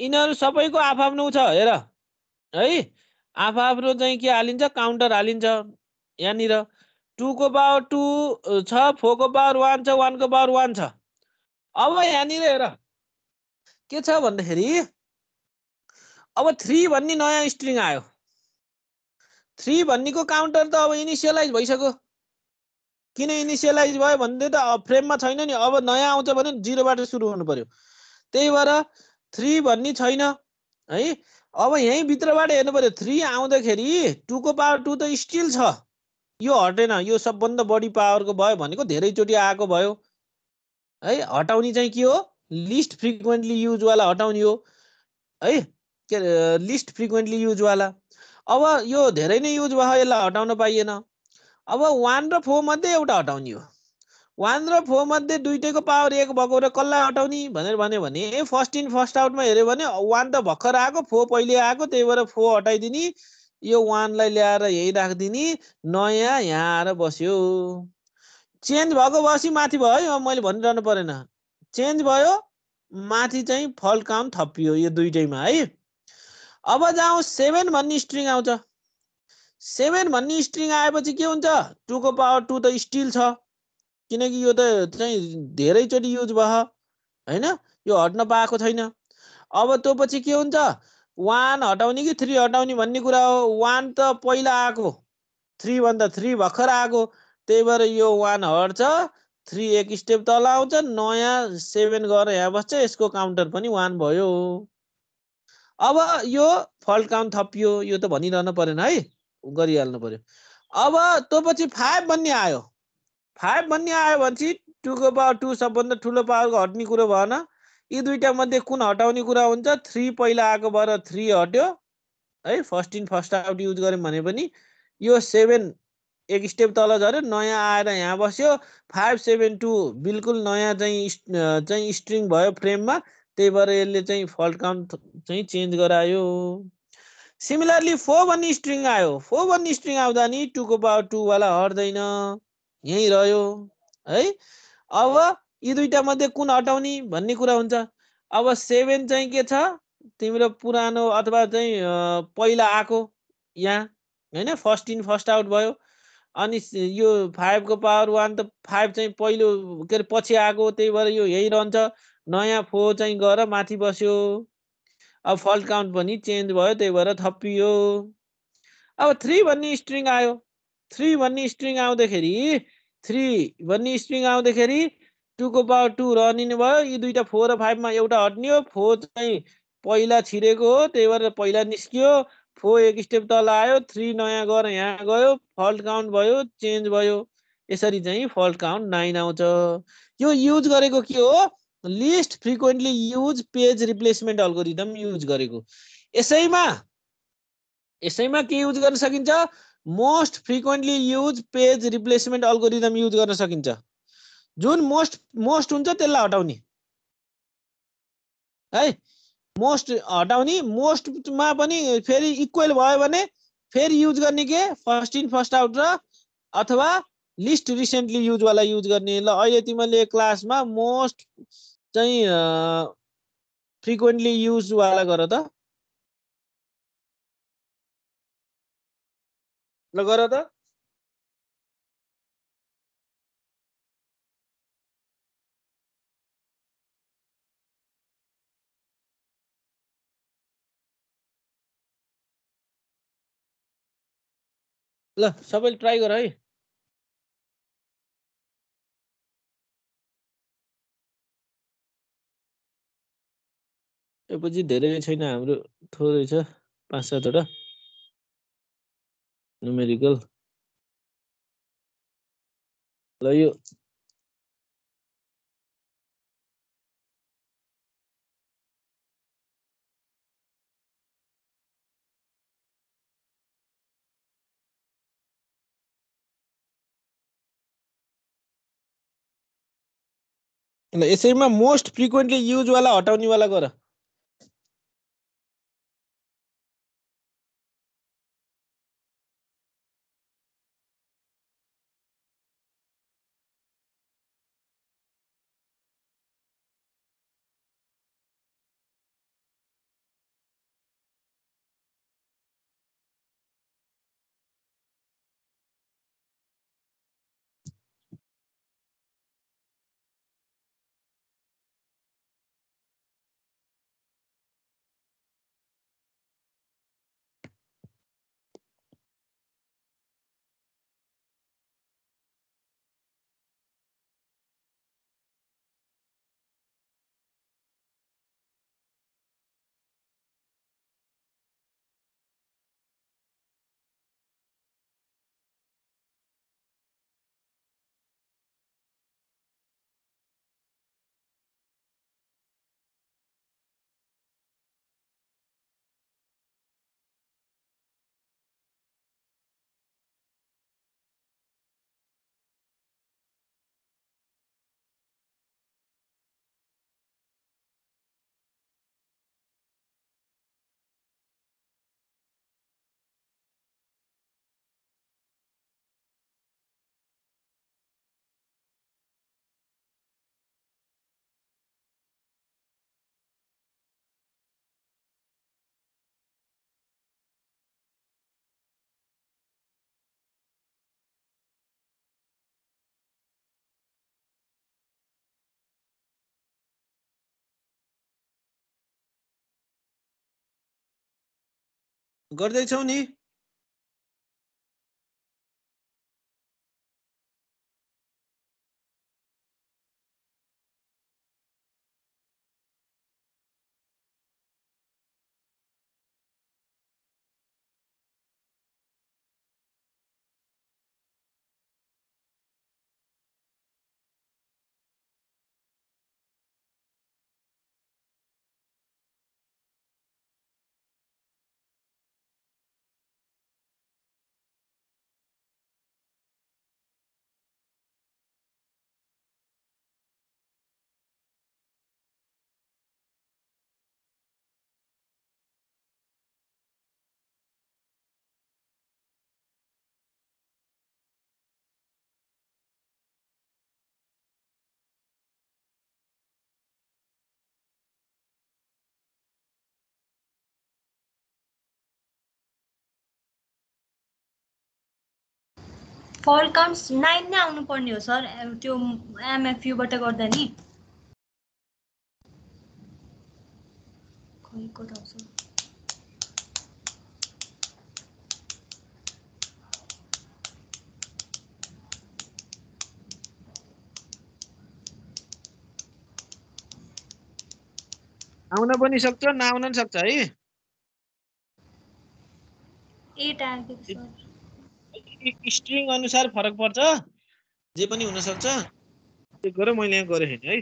यिनीहरू सबैको आफआफ्नो छ हेर है आफआफ्नो चाहिँ के हालिन्छ काउन्टर हालिन्छ यहाँनिर टुको पावर टु छ फोरको पावर वान छ वानको पावर वान छ अब यहाँनिर हेर के छ भन्दाखेरि अब थ्री भन्ने नयाँ स्ट्रिङ आयो थ्री भन्नेको काउन्टर त अब इनिसियलाइज भइसक्यो किन इनिसियलाइज भयो भन्दै त अब फ्रेममा छैन नि अब नयाँ आउँछ भने जिरोबाट सुरु हुनु पर्यो त्यही भएर थ्री भन्ने छैन है अब यहीँभित्रबाट हेर्नु पर्यो थ्री आउँदाखेरि टुको पावर टू त स्टिल छ यो हटेन यो सबभन्दा बढी पावरको भयो भनेको धेरैचोटि आएको भयो है हटाउने चाहिँ के हो लिस्ट फ्रिक्वेन्टली युजवाला हटाउने हो है के लिस्ट फ्रिक्वेन्टली युजवाला अब यो धेरै नै युज भयो यसलाई हटाउन पाइएन अब वान र फोर मध्ये एउटा हटाउने हो वान र फोर मध्ये दुइटैको पावर एक भएको र कसलाई हटाउने भनेर भन्यो भने फर्स्ट इन फर्स्ट आउटमा हेऱ्यो भने वान त भर्खर आएको फोर पहिले आएको त्यही भएर फोर हटाइदिने यो वानलाई ल्याएर यही राखिदिने नयाँ यहाँ आएर बस्यो चेन्ज भएको बसी माथि भयो मैले भनिरहनु परेन चेन्ज भयो माथि चाहिँ फल काम थपियो यो दुइटैमा है अब जाउँ सेभेन भन्ने स्ट्रिङ आउँछ सेभेन भन्ने स्ट्रिङ आएपछि के हुन्छ टुको पावर टू त स्टिल छ किनकि यो त चाहिँ धेरैचोटि युज भयो होइन यो हट्न पाएको छैन अब त्यो पछि के हुन्छ वान हटाउने कि थ्री हटाउने भन्ने कुरा हो वान त पहिला आएको थ्री भन्दा थ्री भर्खर आएको त्यही भएर यो वान हट्छ थ्री एक स्टेप तल आउँछ नयाँ सेभेन गरेर यहाँ बस्छ यसको काउन्टर पनि वान भयो अब यो फल्ट काउन्ट थपियो यो त भनिरहनु परेन है गरिहाल्नु पर्यो अब त्यो पछि फाइभ भन्ने आयो फाइभ भन्ने आयो भनेपछि टुको पावर टू सबभन्दा ठुलो पावरको हट्ने कुरो भएन यी दुईवटा मध्ये कुन हटाउने कुरा हुन्छ थ्री पहिला आएको भएर थ्री हट्यो है first in first out use गऱ्यौँ भने पनि यो सेभेन एक स्टेप तल झऱ्यो नयाँ आएर यहाँ बस्यो फाइभ सेभेन टू बिल्कुल नयाँ चाहिँ चाहिँ स्ट्रिङ भयो फ्रेममा त्यही भएर यसले चाहिँ फल्ट काउन्ट चाहिँ चेन्ज गरायो सिमिलरली फोर भन्ने स्ट्रिङ आयो फोर भन्ने स्ट्रिङ आउँदा नि टुको पावर टूवाला हट्दैन यहीँ रह्यो है अब यी दुईटा मध्ये कुन हटाउने भन्ने कुरा हुन्छ अब सेभेन चाहिँ के छ तिम्रो पुरानो अथवा चाहिँ पहिला आएको यहाँ होइन फर्स्ट इन फर्स्ट आउट भयो अनि यो फाइभको पावर वान त फाइभ चाहिँ पहिलो के अरे पछि आएको त्यही भएर यो यही रहन्छ नयाँ फोर चाहिँ गएर माथि बस्यो अब फल्ट काउन्ट पनि चेन्ज भयो त्यही भएर थपियो अब थ्री भन्ने स्ट्रिङ आयो थ्री भन्ने स्ट्रिङ आउँदाखेरि थ्री भन्ने स्ट्रिङ आउँदाखेरि टूको पावर टू रनिने भयो यी दुइटा फोर र फाइभमा एउटा हट्ने हो फोर चाहिँ पहिला छिरेको हो त्यही भएर पहिला निस्कियो फोर एक स्टेप तल आयो थ्री नयाँ गएर यहाँ गयो फल्ट काउन्ट भयो चेन्ज भयो यसरी चाहिँ फल्ट काउन्ट नाइन आउँछ यो युज गरेको के हो least frequently use page replacement algorithm use गरेको यसैमा यसैमा के युज गर्न सकिन्छ most frequently use page replacement algorithm use गर्न सकिन्छ जुन मोस्ट मोस्ट हुन्छ त्यसलाई हटाउने है मोस्ट हटाउने मोस्टमा पनि फेरि इक्वेल भयो भने फेरि युज गर्ने के फर्स्ट इन फर्स्ट आउट र अथवा लिस्ट रिसेन्टली युजवाला युज गर्ने ल अहिले तिमीले क्लासमा मोस्ट चाहिँ फ्रिक्वेन्टली युजवाला गर त ल गर त ल सबैले ट्राई गर है त्योपछि धेरै छैन हाम्रो थोरै छ पाँच सातवटा न्युमेरिकल ल यो यसैमा मोस्ट फ्रिक्वेन्टली युजवाला हटाउनेवाला गर गर्दैछौ नि फर कम्स नाइन नै आउनुपर्ने हो सर त्यो एमएफयुबाट गर्दा नि आउन पनि सक्छ नआउन पनि सक्छ है एट आएको स्ट्रिङ अनुसार फरक पर्छ जे पनि हुनसक्छ त्यो गर मैले यहाँ गरेँ होइन है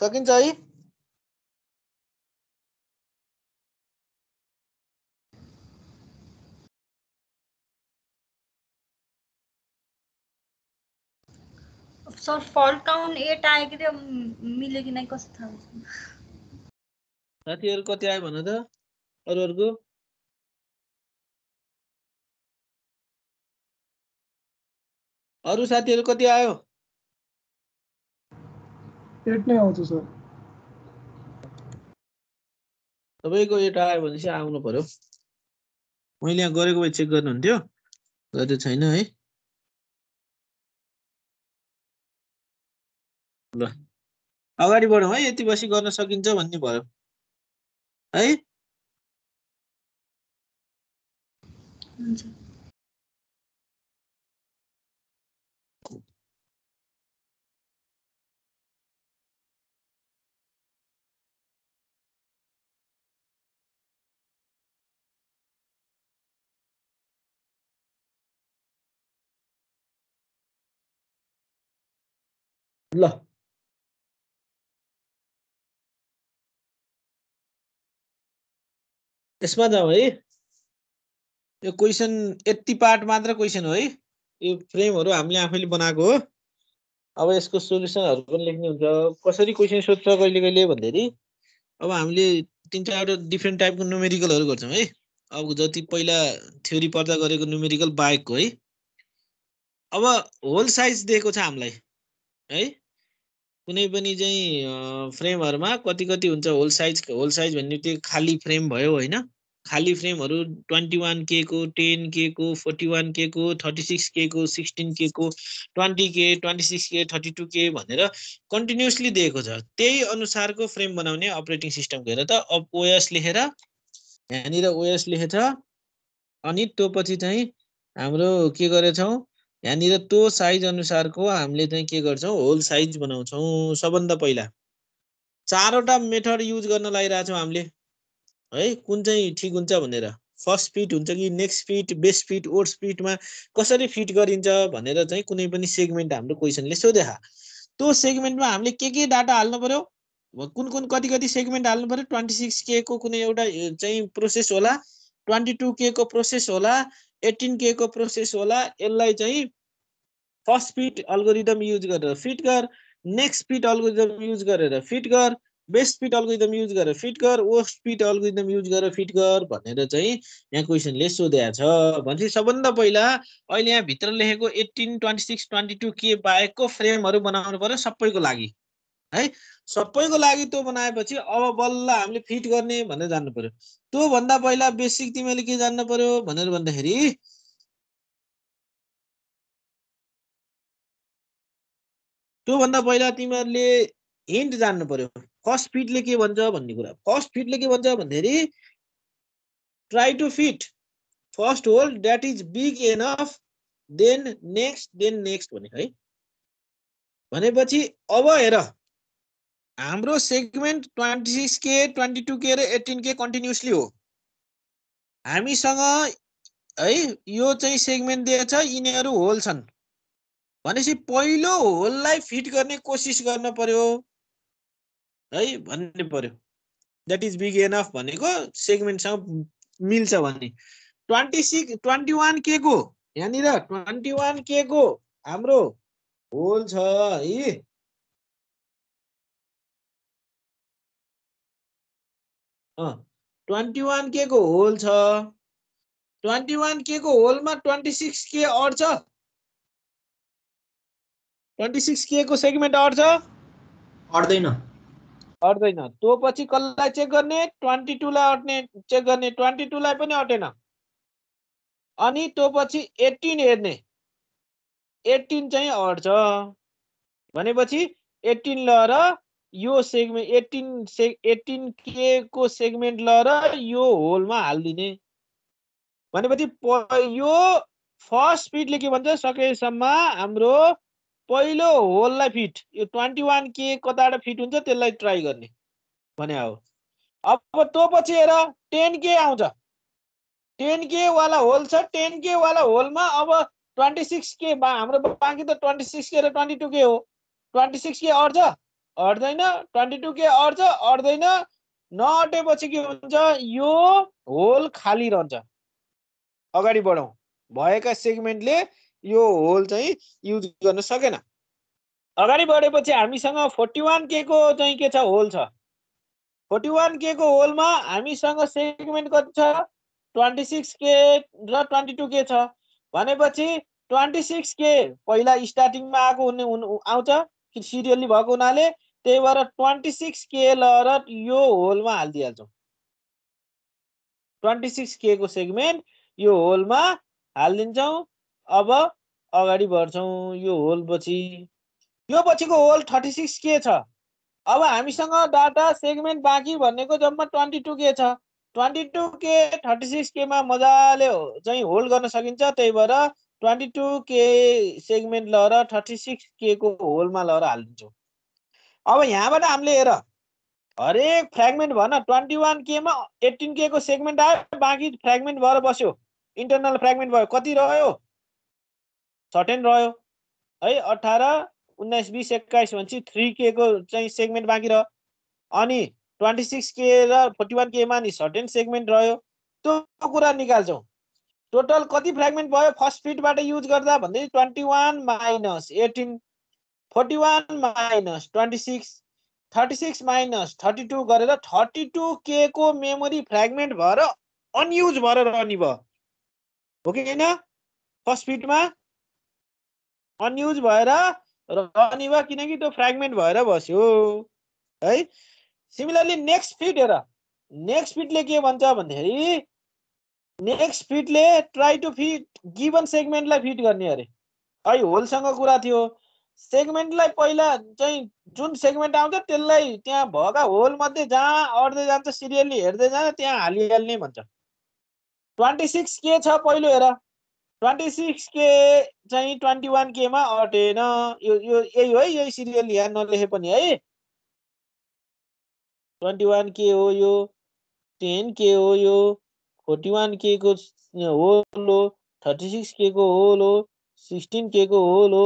सकिन्छ है सर फल्ट काउन्ट एट आयो कि त्यो मिल्यो कि नै कस्तो थाहा साथीहरू कति आयो भन त अरूहरूको अरू साथीहरू कति आयो एट नै आउँछ सर तपाईँको एट आयो भने चाहिँ आउनु पर्यो मैले यहाँ गरेको भए चेक गर्नुहुन्थ्यो गर्दै छैन है ल अगाडि बढौँ है यति बसी गर्न सकिन्छ भन्ने भयो है ल यसमा जाउँ है यो क्वेसन यति पार्ट मात्र क्वेसन हो है यो फ्रेमहरू हामीले आफैले बनाएको हो अब यसको सोल्युसनहरू पनि लेख्ने हुन्छ कसरी क्वेसन सोध्छ कहिले कहिले भन्दाखेरि अब हामीले तिन चारवटा डिफ्रेन्ट टाइपको न्युमेरिकलहरू गर्छौँ है अब जति पहिला थ्योरी पढ्दा गरेको न्युमेरिकल बाहेकको है अब होल साइज दिएको छ हामीलाई है कुनै पनि चाहिँ फ्रेमहरूमा कति कति हुन्छ होल साइज होल साइज भन्ने त्यो खाली फ्रेम भयो होइन खाली फ्रेमहरू ट्वेन्टी वान के को टेन के को फोर्टी वान के को थर्टी सिक्स के को सिक्सटिन के को twenty K twenty six K thirty two K भनेर कन्टिन्युसली दिएको छ त्यही अनुसारको फ्रेम बनाउने अपरेटिङ सिस्टम हेर त अब ओएस लेखेर यहाँनिर ओएस लेखेछ अनि त्यो पछि चाहिँ हाम्रो के गरेछौँ यहाँनिर त्यो साइज अनुसारको हामीले चाहिँ के गर्छौँ होल साइज बनाउँछौँ सबभन्दा पहिला चारवटा मेथड युज गर्न लगाइरहेछौँ हामीले है कुन चाहिँ ठिक हुन्छ भनेर फर्स्ट फिट हुन्छ कि next fit best fit worst फिटमा कसरी फिट गरिन्छ भनेर चाहिँ कुनै पनि सेगमेन्ट हाम्रो क्वेसनले सोधेखा त्यो सेगमेन्टमा हामीले के के डाटा हाल्नु पऱ्यो कुन कुन कति कति सेगमेन्ट हाल्नु पऱ्यो ट्वेन्टी सिक्स के को कुनै एउटा चाहिँ प्रोसेस होला ट्वेन्टी टू के को प्रोसेस होला एटिन के को प्रोसेस होला यसलाई चाहिँ फर्स्ट फिट अल्गोरिदम युज गरेर फिट गर नेक्स्ट फिट अल्गोरिदम युज गरेर फिट गर बेस्ट फिट अल्गोरिदम युज गरेर फिट गर वर्स्ट फिट अल्गोरिदम युज गरेर फिट गर भनेर चाहिँ यहाँ क्वेसनले सोधेको छ भनेपछि सबभन्दा पहिला अहिले यहाँ भित्र लेखेको eighteen twenty six twenty two K बाहेकको फ्रेमहरू बनाउनु पऱ्यो सबैको लागि है सबैको लागि त्यो बनाएपछि अब बल्ल हामीले फिट गर्ने भनेर जान्नु पऱ्यो त्योभन्दा पहिला बेसिक तिमीले के जान्नु पऱ्यो भनेर भन्दाखेरि त्योभन्दा पहिला तिमीहरूले हिन्ट जान्नु पर्यो फर्स्ट फिटले के भन्छ भन्ने कुरा फर्स्ट फिटले के भन्छ भन्दाखेरि try to fit first hole that is big enough then next then next भने है भनेपछि अब हेर हाम्रो segment twenty six K twenty two K र एटिन के कन्टिन्युसली हो हामीसँग है यो चाहिँ सेगमेन्ट दिएछ यिनीहरू होल छन् भनेपछि पहिलो होललाई फिट गर्ने कोसिस गर्न पर्यो है भन्ने पर्यो द्याट इज बिग एनफ भनेको सेगमेन्टसँग मिल्छ भने ट्वेन्टी सिक्स ट्वेन्टी वान के को यहाँनिर ट्वेन्टी वान के को हाम्रो होल छ है ट्वेन्टी वान के को होल छ ट्वेन्टी वान के को होलमा ट्वेन्टी सिक्स के अड्छ ट्वेन्टी सिक्स के को सेगमेन्ट अट्छ अट्दैन अट्दैन त्यो पछि कसलाई चेक गर्ने ट्वेन्टी टूलाई अट्ने चेक गर्ने ट्वेन्टी टूलाई पनि अटेन अनि त्यो पछि एट्टिन हेर्ने एट्टिन चाहिँ अट्छ भनेपछि एट्टिन ल र यो सेगमेन्ट एट्टिन से एट्टिन के को सेगमेन्ट ल र यो होलमा हालिदिने भनेपछि यो फर्स्ट पिडले के भन्छ सकेसम्म हाम्रो पहिलो होललाई फिट यो ट्वेन्टी वान के कताबाट फिट हुन्छ त्यसलाई ट्राई गर्ने भने हो अब तँ पछि हेर टेन के आउँछ टेन के वाला होल छ टेन के वाला होलमा अब ट्वेन्टी सिक्स के हाम्रो बाँकी त ट्वेन्टी सिक्स के र ट्वेन्टी टू के हो ट्वेन्टी सिक्स के अट्छ अट्दैन ट्वेन्टी टू के अट्छ अट्दैन नअटेपछि के हुन्छ यो होल खाली रहन्छ अगाडि बढौँ भएका सेगमेन्टले यो होल चाहिँ युज गर्न सकेन अगाडि बढेपछि हामीसँग फोर्टी वान के को चाहिँ के छ होल छ फोर्टी वान के को होलमा हामीसँग सेगमेन्ट कति छ ट्वेन्टी सिक्स के र ट्वेन्टी टू के छ भनेपछि ट्वेन्टी सिक्स के पहिला स्टार्टिङमा आएको हुने आउँछ कि सिरियल्ली भएको हुनाले त्यही भएर ट्वेन्टी सिक्स के ल र यो होलमा हालिदिइहाल्छौँ ट्वेन्टी सिक्स के को सेगमेन्ट यो होलमा हालिदिन्छौँ अब अगाडि बढ्छौँ यो होल पछि यो पछिको होल थर्टी सिक्स के छ अब हामीसँग डाटा सेगमेन्ट बाँकी भनेको जम्मा ट्वेन्टी टू के छ twenty two K thirty six केमा मजाले चाहिँ होल्ड गर्न सकिन्छ त्यही भएर ट्वेन्टी टू के सेगमेन्ट लहर थर्टी सिक्स के को होलमा लहर हालिदिन्छौँ अब यहाँबाट हामीले हेर हरेक फ्रेगमेन्ट भन ट्वेन्टी वान केमा एट्टिन के को सेगमेन्ट आयो बाँकी फ्रेगमेन्ट भएर बस्यो इन्टरनल फ्रेगमेन्ट भयो कति रह्यो सर्टेन रह्यो है अठार उन्नाइस बिस एक्काइस भनेपछि थ्री के को चाहिँ सेगमेन्ट बाँकी रह्यो अनि ट्वेन्टी सिक्स के र फोर्टी वान केमा नि सर्टेन सेगमेन्ट रह्यो त्यो कुरा निकाल्छौँ टोटल कति फ्रेगमेन्ट भयो फर्स्ट फिटबाट युज गर्दा भन्दै twenty one minus eighteen forty one minus twenty six thirty six minus thirty two गरेर थर्टी टू के को मेमोरी फ्रेगमेन्ट भएर अनयुज भएर रहने भयो हो कि होइन फर्स्ट फिटमा अन्युज भएर र अनिवा किनकि त्यो फ्रेगमेन्ट भएर बस्यो है सिमिलरली नेक्स्ट फिट हेर नेक्स्ट फिटले के भन्छ भन्दाखेरि नेक्स्ट फिटले ट्राई टु फिट गिभन सेगमेन्टलाई फिट गर्ने अरे है होलसँग कुरा थियो सेगमेन्टलाई पहिला चाहिँ जुन सेगमेन्ट आउँछ त्यसलाई त्यहाँ भएका होलमध्ये जहाँ अड्दै जान्छ सिरियल्ली हेर्दै जान्छ त्यहाँ हालिहाल्ने भन्छ ट्वेन्टी सिक्स के छ पहिलो हेर ट्वेन्टी सिक्स के चाहिँ ट्वेन्टी वान केमा अटेन यो यो यही हो है यही सिरियल यहाँ नलेखे पनि है ट्वेन्टी वान के हो यो टेन के हो यो फोर्टी वान के को होल हो थर्टी सिक्स के को होल हो सिक्सटिन के को होल हो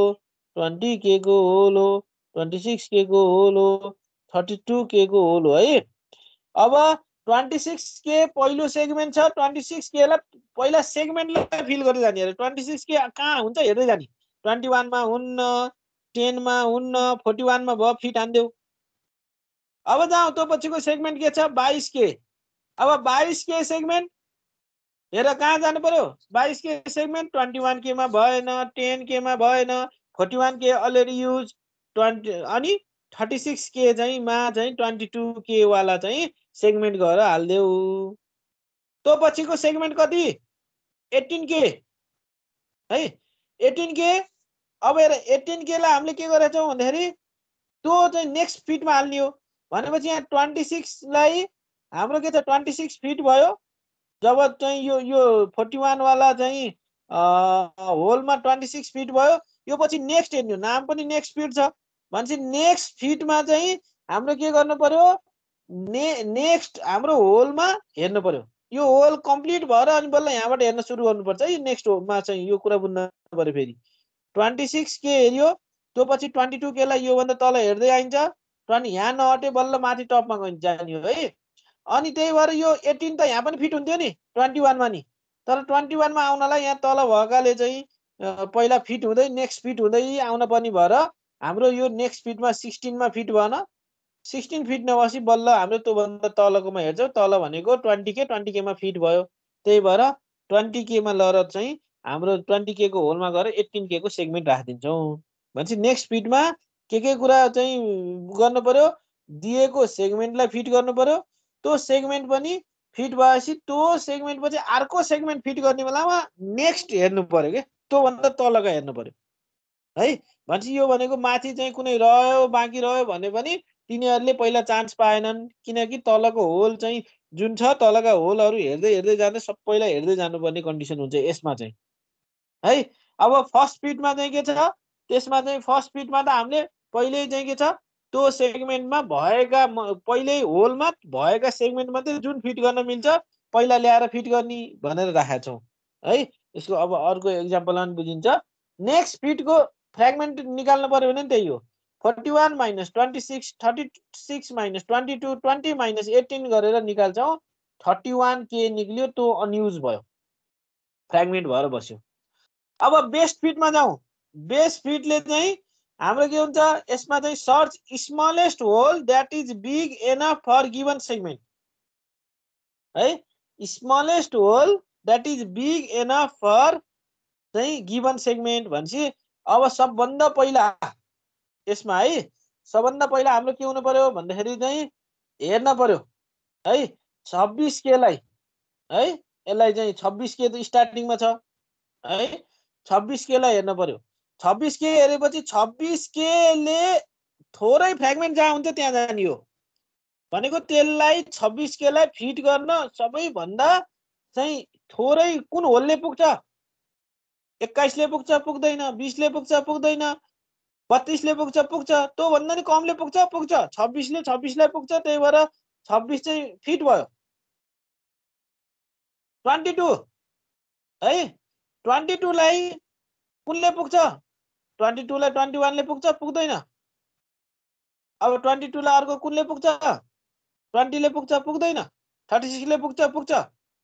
ट्वेन्टी के को होल हो ट्वेन्टी सिक्स के को होल हो थर्टी टू के को होल हो है अब ट्वेन्टी सिक्स के पहिलो सेगमेन्ट छ ट्वेन्टी सिक्स केलाई पहिला सेगमेन्टलाई फिल गर्दै जाने अरे ट्वेन्टी सिक्स के कहाँ हुन्छ हेर्दै जाने ट्वेन्टी वानमा हुन्न टेनमा हुन्न फोर्टी वानमा भयो फिट हान्देऊ अब जाउँ त्यो पछिको सेगमेन्ट के छ बाइस के अब बाइस के सेगमेन्ट हेर कहाँ जानु पर्यो बाइस के सेगमेन्ट ट्वेन्टी वान केमा भएन टेन केमा भएन forty one K already use twenty अनि थर्टी सिक्स के चाहिँ मा चाहिँ ट्वेन्टी टू केवाला चाहिँ सेगमेन्ट गएर हालिदेऊ त्यो पछिको सेगमेन्ट कति एटिन के है एटिन के अब हेर एटिन केलाई हामीले के छौँ भन्दाखेरि त्यो चाहिँ नेक्स्ट फिटमा हाल्ने हो भनेपछि यहाँ ट्वेन्टी सिक्सलाई हाम्रो के छ ट्वेन्टी सिक्स फिट भयो जब चाहिँ यो यो फोर्टी वानवाला चाहिँ होलमा ट्वेन्टी सिक्स फिट भयो यो पछि नेक्स्ट हेर्ने हो नाम पनि नेक्स्ट फिट छ भनेपछि नेक्स्ट फिटमा चाहिँ हाम्रो के गर्नु पर्यो ने नेक्स्ट हाम्रो होलमा हेर्नु पर्यो यो होल कम्प्लिट भएर अनि बल्ल यहाँबाट हेर्न सुरु गर्नुपर्छ है नेक्स्ट होलमा चाहिँ यो कुरा बुझ्न पऱ्यो फेरि ट्वेन्टी सिक्स के हेऱ्यो त्यो पछि ट्वेन्टी टू केलाई योभन्दा तल हेर्दै आइन्छ ट्वेन्टी यहाँ नहटे बल्ल माथि टपमा गइ जाने है अनि त्यही भएर यो एटिन त यहाँ पनि फिट हुन्थ्यो नि ट्वेन्टी वानमा नि तर ट्वेन्टी वानमा आउनलाई यहाँ तल भएकाले चाहिँ पहिला फिट हुँदै नेक्स्ट फिट हुँदै आउन पर्ने भएर हाम्रो यो नेक्स्ट फिटमा सिक्सटिनमा फिट भएन सिक्सटिन फिट नभएपछि बल्ल हाम्रो त्योभन्दा तलकोमा हेर्छौँ तल भनेको ट्वेन्टी के ट्वेन्टी केमा फिट भयो त्यही भएर ट्वेन्टी केमा लर चाहिँ हाम्रो ट्वेन्टी के को होलमा गएर एट्टिन के को सेगमेन्ट राखिदिन्छौँ भनेपछि नेक्स्ट फिटमा के के कुरा चाहिँ गर्नु पर्यो दिएको सेगमेन्टलाई फिट गर्नु पर्यो त्यो सेगमेन्ट पनि फिट भएपछि त्यो सेगमेन्ट पछि अर्को सेगमेन्ट फिट गर्ने बेलामा नेक्स्ट हेर्नु पऱ्यो कि त्योभन्दा तलको हेर्नु पऱ्यो है भनेपछि यो भनेको माथि चाहिँ कुनै रह्यो बाँकी रह्यो भने पनि तिनीहरूले पहिला चान्स पाएनन् किनकि तलको होल चाहिँ जुन छ तलका होलहरू हेर्दै हेर्दै जाँदै सबैलाई हेर्दै जानुपर्ने कन्डिसन हुन्छ यसमा चाहिँ है अब फर्स्ट फिटमा चाहिँ के छ त्यसमा चाहिँ फर्स्ट फिटमा त हामीले पहिल्यै चाहिँ के छ त्यो सेगमेन्टमा भएका पहिल्यै होलमा भएका सेगमेन्ट मात्रै जुन फिट गर्न मिल्छ पहिला ल्याएर फिट गर्ने भनेर राखेका छौँ है यसको अब अर्को पनि बुझिन्छ नेक्स्ट फिटको फ्रेगमेन्ट निकाल्नु पऱ्यो भने नि त्यही हो forty one minus twenty six thirty six minus twenty two twenty minus eighteen गरेर निकाल्छौँ थर्टी वान के निक्लियो त्यो अनयुज भयो फ्रेगमेन्ट भएर बस्यो अब बेस्ट फिटमा जाउँ बेस्ट फिटले चाहिँ हाम्रो के हुन्छ यसमा चाहिँ search smallest hole that is big enough for given segment है smallest hole that is big enough for चाहिँ गिभन सेगमेन्ट भनेपछि अब सबभन्दा पहिला यसमा है सबभन्दा पहिला हाम्रो के हुनु पर्यो भन्दाखेरि चाहिँ हेर्न पर्यो है छब्बिस केलाई है यसलाई चाहिँ छब्बिस के त स्टार्टिङमा छ है छब्बिस केलाई हेर्न पर्यो छब्बिस के हेरेपछि छब्बिस केले थोरै फ्रेगमेन्ट जहाँ हुन्छ त्यहाँ जाने हो भनेको त्यसलाई छब्बिस केलाई फिट गर्न सबैभन्दा चाहिँ थोरै कुन होलले पुग्छ एक्काइसले पुग्छ पुग्दैन बिसले पुग्छ पुग्दैन बत्तिसले पुग्छ पुग्छ त्योभन्दा नि कमले पुग्छ पुग्छ छब्बिसले छब्बिसलाई पुग्छ त्यही भएर छब्बिस चाहिँ फिट भयो ट्वेन्टी टू है ट्वेन्टी टूलाई कुनले पुग्छ ट्वेन्टी टूलाई ट्वेन्टी वानले पुग्छ पुग्दैन अब ट्वेन्टी टूलाई अर्को कुनले पुग्छ ट्वेन्टीले पुग्छ पुग्दैन थर्टी सिक्सले पुग्छ पुग्छ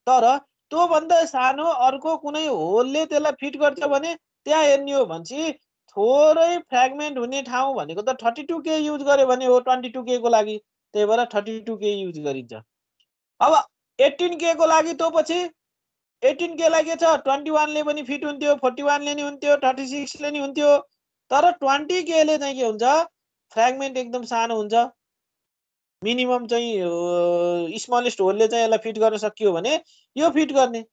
तर त्योभन्दा सानो अर्को कुनै होलले त्यसलाई फिट गर्छ भने त्यहाँ हेर्ने हो भनेपछि थोरै फ्रेगमेन्ट हुने ठाउँ भनेको त थर्टी टू के युज गर्यो भने हो ट्वेन्टी टू के को लागि त्यही भएर थर्टी टू के युज गरिन्छ अब एट्टिन के को लागि त्यो पछि एटिन केलाई के छ ट्वेन्टी वानले पनि फिट हुन्थ्यो फोर्टी वानले नि हुन्थ्यो थर्टी सिक्सले नि हुन्थ्यो तर ट्वेन्टी केले चाहिँ के हुन्छ फ्रेगमेन्ट एकदम सानो हुन्छ मिनिमम चाहिँ स्मलेस्ट होलले चाहिँ यसलाई फिट गर्न सकियो भने यो फिट गर्ने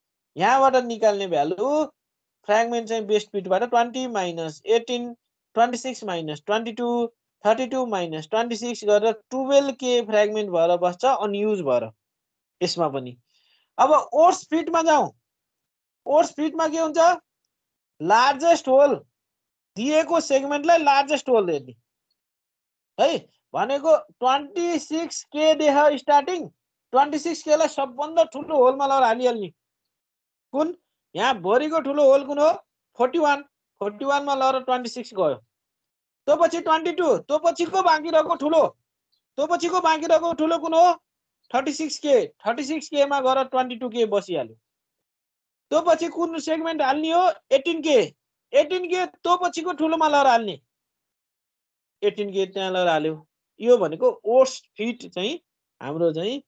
यहाँबाट निकाल्ने भ्यालु फ्रेगमेन्ट चाहिँ बेस्ट फिटबाट twenty minus eighteen twenty six minus twenty two thirty two minus twenty six गरेर टुवेल्भ के फ्रेगमेन्ट भएर बस्छ अनयुज भएर यसमा पनि अब ओर्स फिटमा जाउँ ओर्स फिटमा के हुन्छ लार्जेस्ट होल दिएको सेगमेन्टलाई लार्जेस्ट होल हेर्ने है भनेको ट्वेन्टी सिक्स के देख स्टार्टिङ ट्वेन्टी सिक्स केलाई सबभन्दा ठुलो होलमा लगाएर हालिहाल्ने कुन यहाँ भोरिको ठुलो होल कुन हो फोर्टी वान फोर्टी वानमा लगेर ट्वेन्टी सिक्स गयो त्यो पछि ट्वेन्टी टू त्यो पछिको बाँकी रहेको ठुलो त्यो पछिको बाँकी रहेको ठुलो कुन हो thirty six K thirty six केमा गएर ट्वेन्टी टू के बसिहाल्यो त्यो पछि कुन सेगमेन्ट हाल्ने हो एटिन के एटिन के त्यो पछिको ठुलोमा लगेर हाल्ने एटिन के त्यहाँ लगेर हाल्यो यो भनेको ओट्स फिट चाहिँ हाम्रो चाहिँ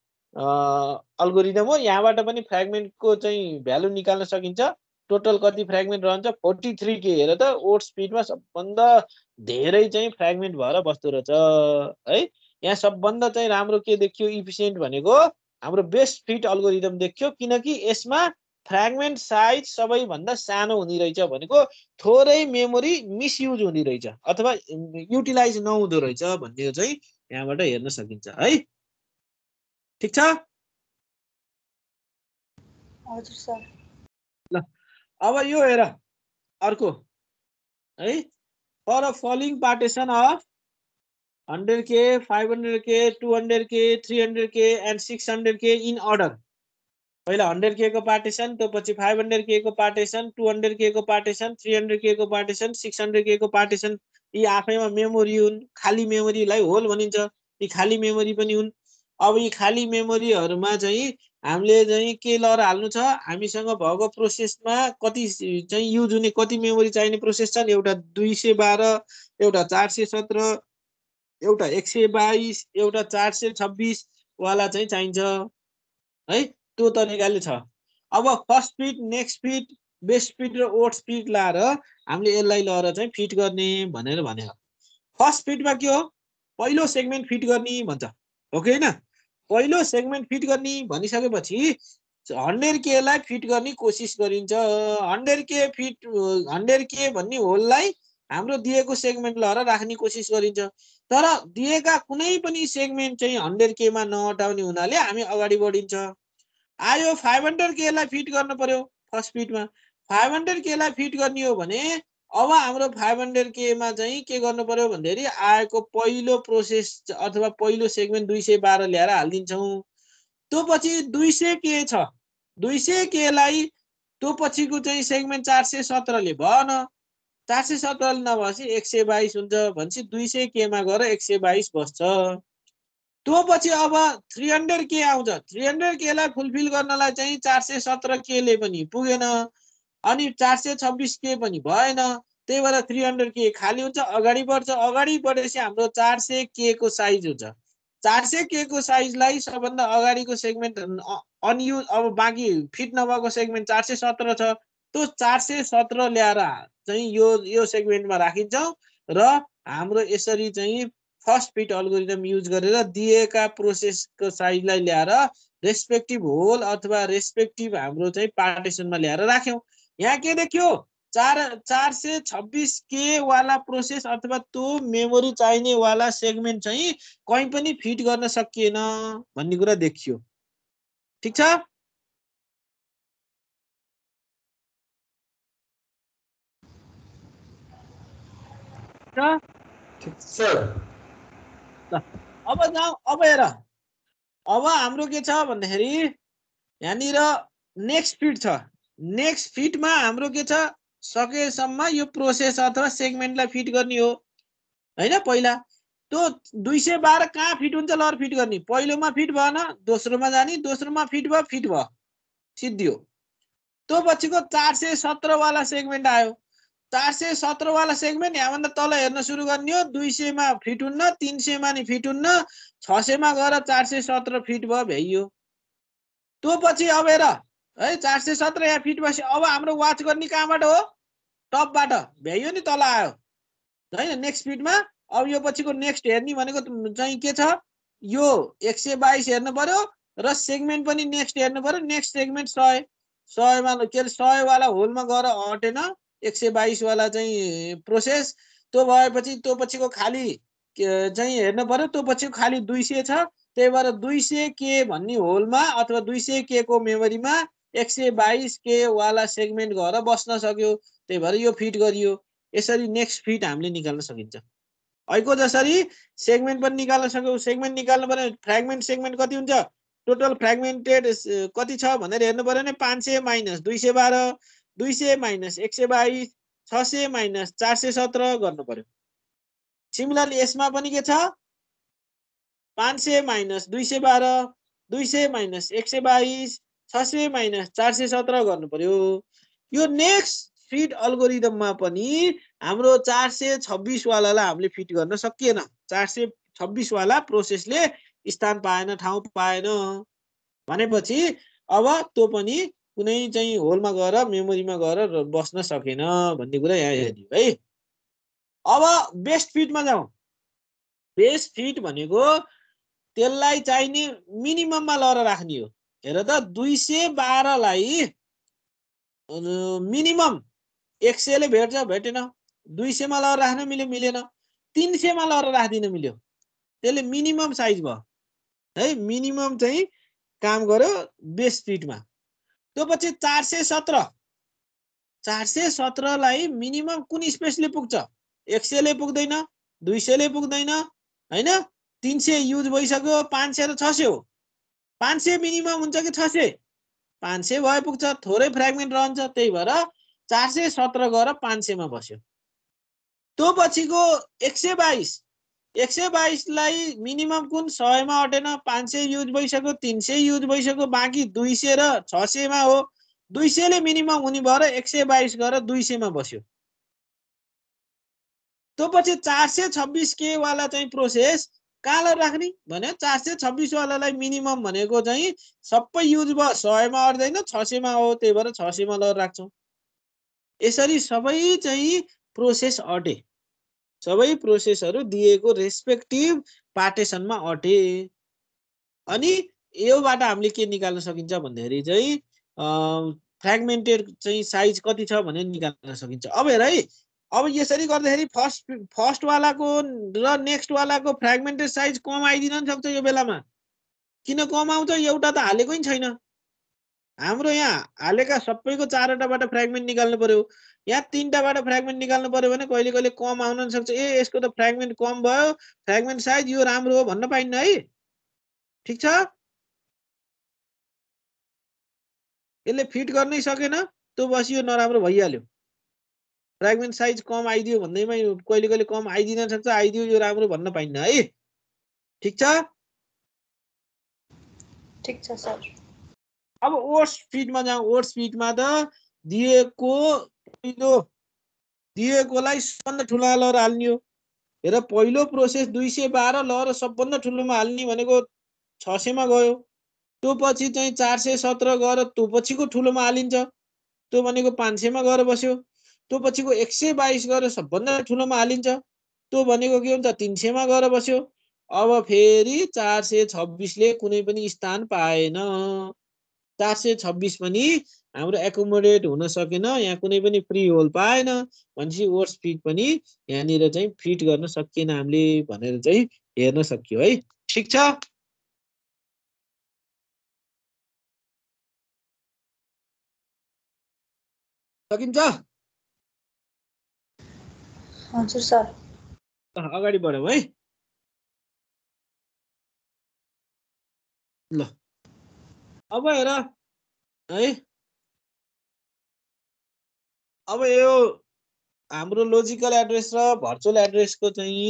अल्गोरिदम हो यहाँबाट पनि फ्रेगमेन्टको चाहिँ भ्यालु निकाल्न सकिन्छ टोटल कति फ्रेगमेन्ट रहन्छ फोर्टी थ्री के हेर त ओट्स फिटमा सबभन्दा धेरै चाहिँ फ्रेगमेन्ट भएर बस्दो रहेछ है यहाँ सबभन्दा चाहिँ राम्रो के देखियो इफिसियन्ट भनेको हाम्रो बेस्ट फिट अल्गोरिदम देखियो किनकि यसमा फ्रेगमेन्ट साइज सबैभन्दा सानो हुने रहेछ भनेको थोरै मेमोरी मिसयुज हुने रहेछ अथवा युटिलाइज नहुँदो रहेछ भन्ने चाहिँ यहाँबाट हेर्न सकिन्छ है ठिक छ हजुर सर ल अब यो हेर अर्को है for a following partition of hundred K five hundred K two hundred K three hundred K and six hundred K in order पहिला हन्ड्रेड के को पार्टेसन त्यो पछि फाइभ हन्ड्रेड के को पार्टेसन टु हन्ड्रेड के को partition three hundred K को partition six hundred K को partition यी आफैमा मेमोरी हुन् खाली मेमोरीलाई होल भनिन्छ यी खाली मेमोरी पनि हुन् अब यी खाली मेमोरीहरूमा चाहिँ हामीले चाहिँ के लर हाल्नु छ हामीसँग भएको प्रोसेसमा कति चाहिँ युज हुने कति मेमोरी चाहिने प्रोसेस छन् एउटा दुई सय बाह्र एउटा चार सय सत्र एउटा एक सय बाइस एउटा चार सय छब्बिसवाला चाहिँ चाहिन्छ है त्यो तरिकाले छ अब first fit next fit best fit र ओट फिट लाएर हामीले यसलाई लगेर चाहिँ फिट गर्ने भनेर भनेको फर्स्ट फिटमा के हो पहिलो सेगमेन्ट फिट गर्ने भन्छ हो कि होइन पहिलो सेगमेन्ट फिट गर्ने भनिसकेपछि हन्ड्रेड केलाई फिट गर्ने कोसिस गरिन्छ हन्ड्रेड के फिट हन्ड्रेड के भन्ने होललाई हाम्रो दिएको सेगमेन्ट लगाएर राख्ने कोसिस गरिन्छ तर दिएका कुनै पनि सेगमेन्ट चाहिँ हन्ड्रेड केमा नहटाउने हुनाले हामी अगाडि बढिन्छ आयो फाइभ हन्ड्रेड केलाई फिट गर्नु पर्यो फर्स्ट फिटमा फाइभ हन्ड्रेड केलाई फिट गर्ने हो भने अब हाम्रो फाइभ हन्ड्रेड केमा चाहिँ के गर्नु पर्यो भन्दाखेरि आएको पहिलो प्रोसेस अथवा पहिलो सेगमेन्ट दुई सय बाह्र ल्याएर हालिदिन्छौँ त्यो पछि दुई सय के छ दुई सय केलाई त्यो पछिको चाहिँ सेगमेन्ट चार सय सत्रले भएन चार सय सत्रले नभएपछि एक सय बाइस हुन्छ भनेपछि दुई सय केमा गएर एक सय बाइस बस्छ त्यो पछि अब थ्री हन्ड्रेड के आउँछ थ्री हन्ड्रेड केलाई फुलफिल गर्नलाई चाहिँ चार सय सत्र केले पनि पुगेन अनि चार सय छब्बिस के पनि भएन त्यही भएर थ्री हन्ड्रेड के खाली हुन्छ अगाडि बढ्छ अगाडि बढेपछि हाम्रो चार सय के को साइज हुन्छ चार सय के को साइजलाई सबभन्दा अगाडिको सेगमेन्ट अनयुज अब बाँकी फिट नभएको सेगमेन्ट चार सय सत्र छ त्यो चार सय सत्र ल्याएर चाहिँ यो यो सेगमेन्टमा राखिन्छौँ र हाम्रो यसरी चाहिँ फर्स्ट फिट अल्गोरिदम युज गरेर दिएका प्रोसेसको साइजलाई ल्याएर रेस्पेक्टिभ होल अथवा रेस्पेक्टिभ हाम्रो चाहिँ पार्टिसनमा ल्याएर राख्यौँ यहाँ के देखियो चार चार सय छब्बिस के वाला प्रोसेस अथवा त्यो मेमोरी चाहिनेवाला वाला सेगमेन्ट चाहिँ कहीँ पनि फिट गर्न सकिएन भन्ने कुरा देखियो ठिक छ सर अब जाउँ अब हेर अब हाम्रो के छ भन्दाखेरि यहाँनिर नेक्स्ट फिट छ नेक्स्ट फिटमा हाम्रो के छ सकेसम्म यो प्रोसेस अथवा सेगमेन्टलाई फिट गर्ने हो होइन पहिला त्यो दुई सय बाह्र कहाँ फिट हुन्छ लहर फिट गर्ने पहिलोमा फिट भएन दोस्रोमा जाने दोस्रोमा फिट भयो फिट भयो सिद्धियो त्यो पछिको चार सय सत्रवाला सेगमेन्ट आयो चार सय सत्रवाला सेगमेन्ट यहाँभन्दा तल हेर्न सुरु गर्ने हो दुई सयमा फिट हुन्न तिन सयमा नि फिट हुन्न छ सयमा गएर चार सय सत्र फिट भयो भ्याइयो त्यो पछि अब हेर है चार सय सत्र यहाँ फिट भएपछि अब हाम्रो वाच गर्ने कहाँबाट हो टपबाट भ्याइयो नि तल आयो होइन नेक्स्ट फिटमा अब यो पछिको नेक्स्ट हेर्ने भनेको चाहिँ के छ यो एक सय बाइस हेर्नु पऱ्यो र सेगमेन्ट पनि नेक्स्ट हेर्नु पऱ्यो नेक्स्ट सेगमेन्ट सय सयमा के अरे सयवाला होलमा गएर हटेन एक सय बाइसवाला चाहिँ प्रोसेस त्यो भएपछि त्यो पछिको खाली चाहिँ हेर्नु पऱ्यो त्यो पछिको खाली दुई सय छ त्यही भएर दुई सय के भन्ने होलमा अथवा दुई सय के को मेमोरीमा एक सय बाइस केवाला सेगमेन्ट गएर बस्न सक्यो त्यही भएर यो फिट गरियो यसरी नेक्स्ट फिट हामीले निकाल्न सकिन्छ हैको जसरी सेगमेन्ट पनि निकाल्न सक्यौँ सेगमेन्ट निकाल्नु पऱ्यो फ्रेगमेन्ट सेगमेन्ट कति हुन्छ टोटल फ्रेगमेन्टेड कति छ भनेर हेर्नु पऱ्यो भने पाँच सय माइनस दुई सय बाह्र दुई सय माइनस एक सय बाइस छ सय माइनस चार सय सत्र गर्नु पर्यो सिमिलरली यसमा पनि के छ पाँच सय माइनस दुई सय बाह्र दुई सय माइनस एक सय बाइस छ सय माइनस चार सय सत्र गर्नु पर्यो यो नेक्स्ट फिट अल्गोरिदममा पनि हाम्रो चार सय छब्बिसवालालाई हामीले फिट गर्न सकिएन चार सय छब्बिसवाला प्रोसेसले स्थान पाएन ठाउँ पाएन भनेपछि अब त्यो पनि कुनै चाहिँ होलमा गएर मेमोरीमा गएर बस्न सकेन भन्ने कुरा यहाँ हेर्ने है अब बेस्ट फिटमा जाउँ बेस्ट फिट भनेको त्यसलाई चाहिने मिनिमममा लर राख्ने हो हेर त दुई सय बाह्रलाई मिनिमम एक सयले भेट्छ भेटेन दुई सयमा लहर राख्न मिल्यो मिलेन तिन सयमा लहर राखिदिन मिल्यो त्यसले मिनिमम साइज भयो है मिनिमम चाहिँ काम गर्यो बेस्ट फिटमा त्यो पछि चार सय सत्र चार सय सत्रलाई मिनिमम कुन स्पेसले पुग्छ एक सयले पुग्दैन दुई सयले पुग्दैन होइन तिन सय युज भइसक्यो पाँच सय र छ सय हो पाँच सय मिनिमम हुन्छ कि छ सय पाँच सय भए पुग्छ थोरै फ्रेगमेन्ट रहन्छ त्यही भएर चार सय सत्र गएर पाँच सयमा बस्यो त्यो पछिको एक सय बाइस एक सय बाइसलाई मिनिमम कुन सयमा अटेन पाँच सय युज भइसक्यो तिन सय युज भइसक्यो बाँकी दुई सय र छ सयमा हो दुई सयले मिनिमम हुने भएर एक सय बाइस गएर दुई सयमा बस्यो त्यो पछि चार सय छब्बिस केवाला चाहिँ प्रोसेस कहाँलाई राख्ने भने चार सय छब्बिसवालालाई मिनिमम भनेको चाहिँ सबै युज भयो सयमा अट्दैन छ सयमा हो त्यही भएर छ सयमा लगेर राख्छौँ यसरी सबै चाहिँ प्रोसेस अटे सबै प्रोसेसहरू दिएको रेस्पेक्टिभ पार्टेसनमा अटे अनि योबाट हामीले के निकाल्न सकिन्छ भन्दाखेरि चाहिँ फ्रेगमेन्टेड चाहिँ साइज कति छ भनेर निकाल्न सकिन्छ अब हेर है अब यसरी गर्दाखेरि फर्स्ट फर्स्टवालाको र नेक्स्टवालाको फ्रेगमेन्टेड साइज कम आइदिन सक्छ यो बेलामा किन कम आउँछ एउटा त हालेकै छैन हाम्रो यहाँ हालेका सबैको चारवटाबाट फ्रेगमेन्ट निकाल्नु पर्यो यहाँ तिनवटाबाट फ्रेगमेन्ट निकाल्नु पर्यो भने कहिले कहिले कम आउन सक्छ ए यसको त फ्रेगमेन्ट कम भयो फ्रेगमेन्ट साइज यो राम्रो हो भन्न पाइन्न है ठिक छ यसले फिट गर्नै सकेन त्यो बस यो नराम्रो भइहाल्यो फ्रेगमेन्ट साइज कम आइदियो भन्दैमा कहिले कहिले कम आइदिन सक्छ आइदियो यो राम्रो भन्न पाइन्न है ठिक छ ठिक छ सर अब ओट्स फिडमा जाउँ ओट्स फिडमा त दिएको पहिलो दिएकोलाई सबभन्दा ठुला लहर हाल्ने हो हेर पहिलो प्रोसेस दुई सय बाह्र लहर सबभन्दा ठुलोमा हाल्ने भनेको छ सयमा गयो त्यो पछि चाहिँ चार सय सत्र गएर त्यो पछिको ठुलोमा हालिन्छ त्यो भनेको पाँच सयमा गएर बस्यो त्यो पछिको एक सय बाइस गएर सबभन्दा ठुलोमा हालिन्छ त्यो भनेको के हुन्छ तिन सयमा गएर बस्यो अब फेरि चार सय छब्बिसले कुनै पनि स्थान पाएन चार सय छब्बिस पनि हाम्रो एकोमोडेट हुन सकेन यहाँ कुनै पनि फ्री होल पाएन भनेपछि ओर्स फिट पनि यहाँनिर चाहिँ फिट गर्न सकिएन हामीले भनेर चाहिँ हेर्न सकियो है ठिक छ सकिन्छ हजुर सर अगाडि बढौँ है ल अब हेर है अब यो हाम्रो लोजिकल एड्रेस र भर्चुअल एड्रेसको चाहिँ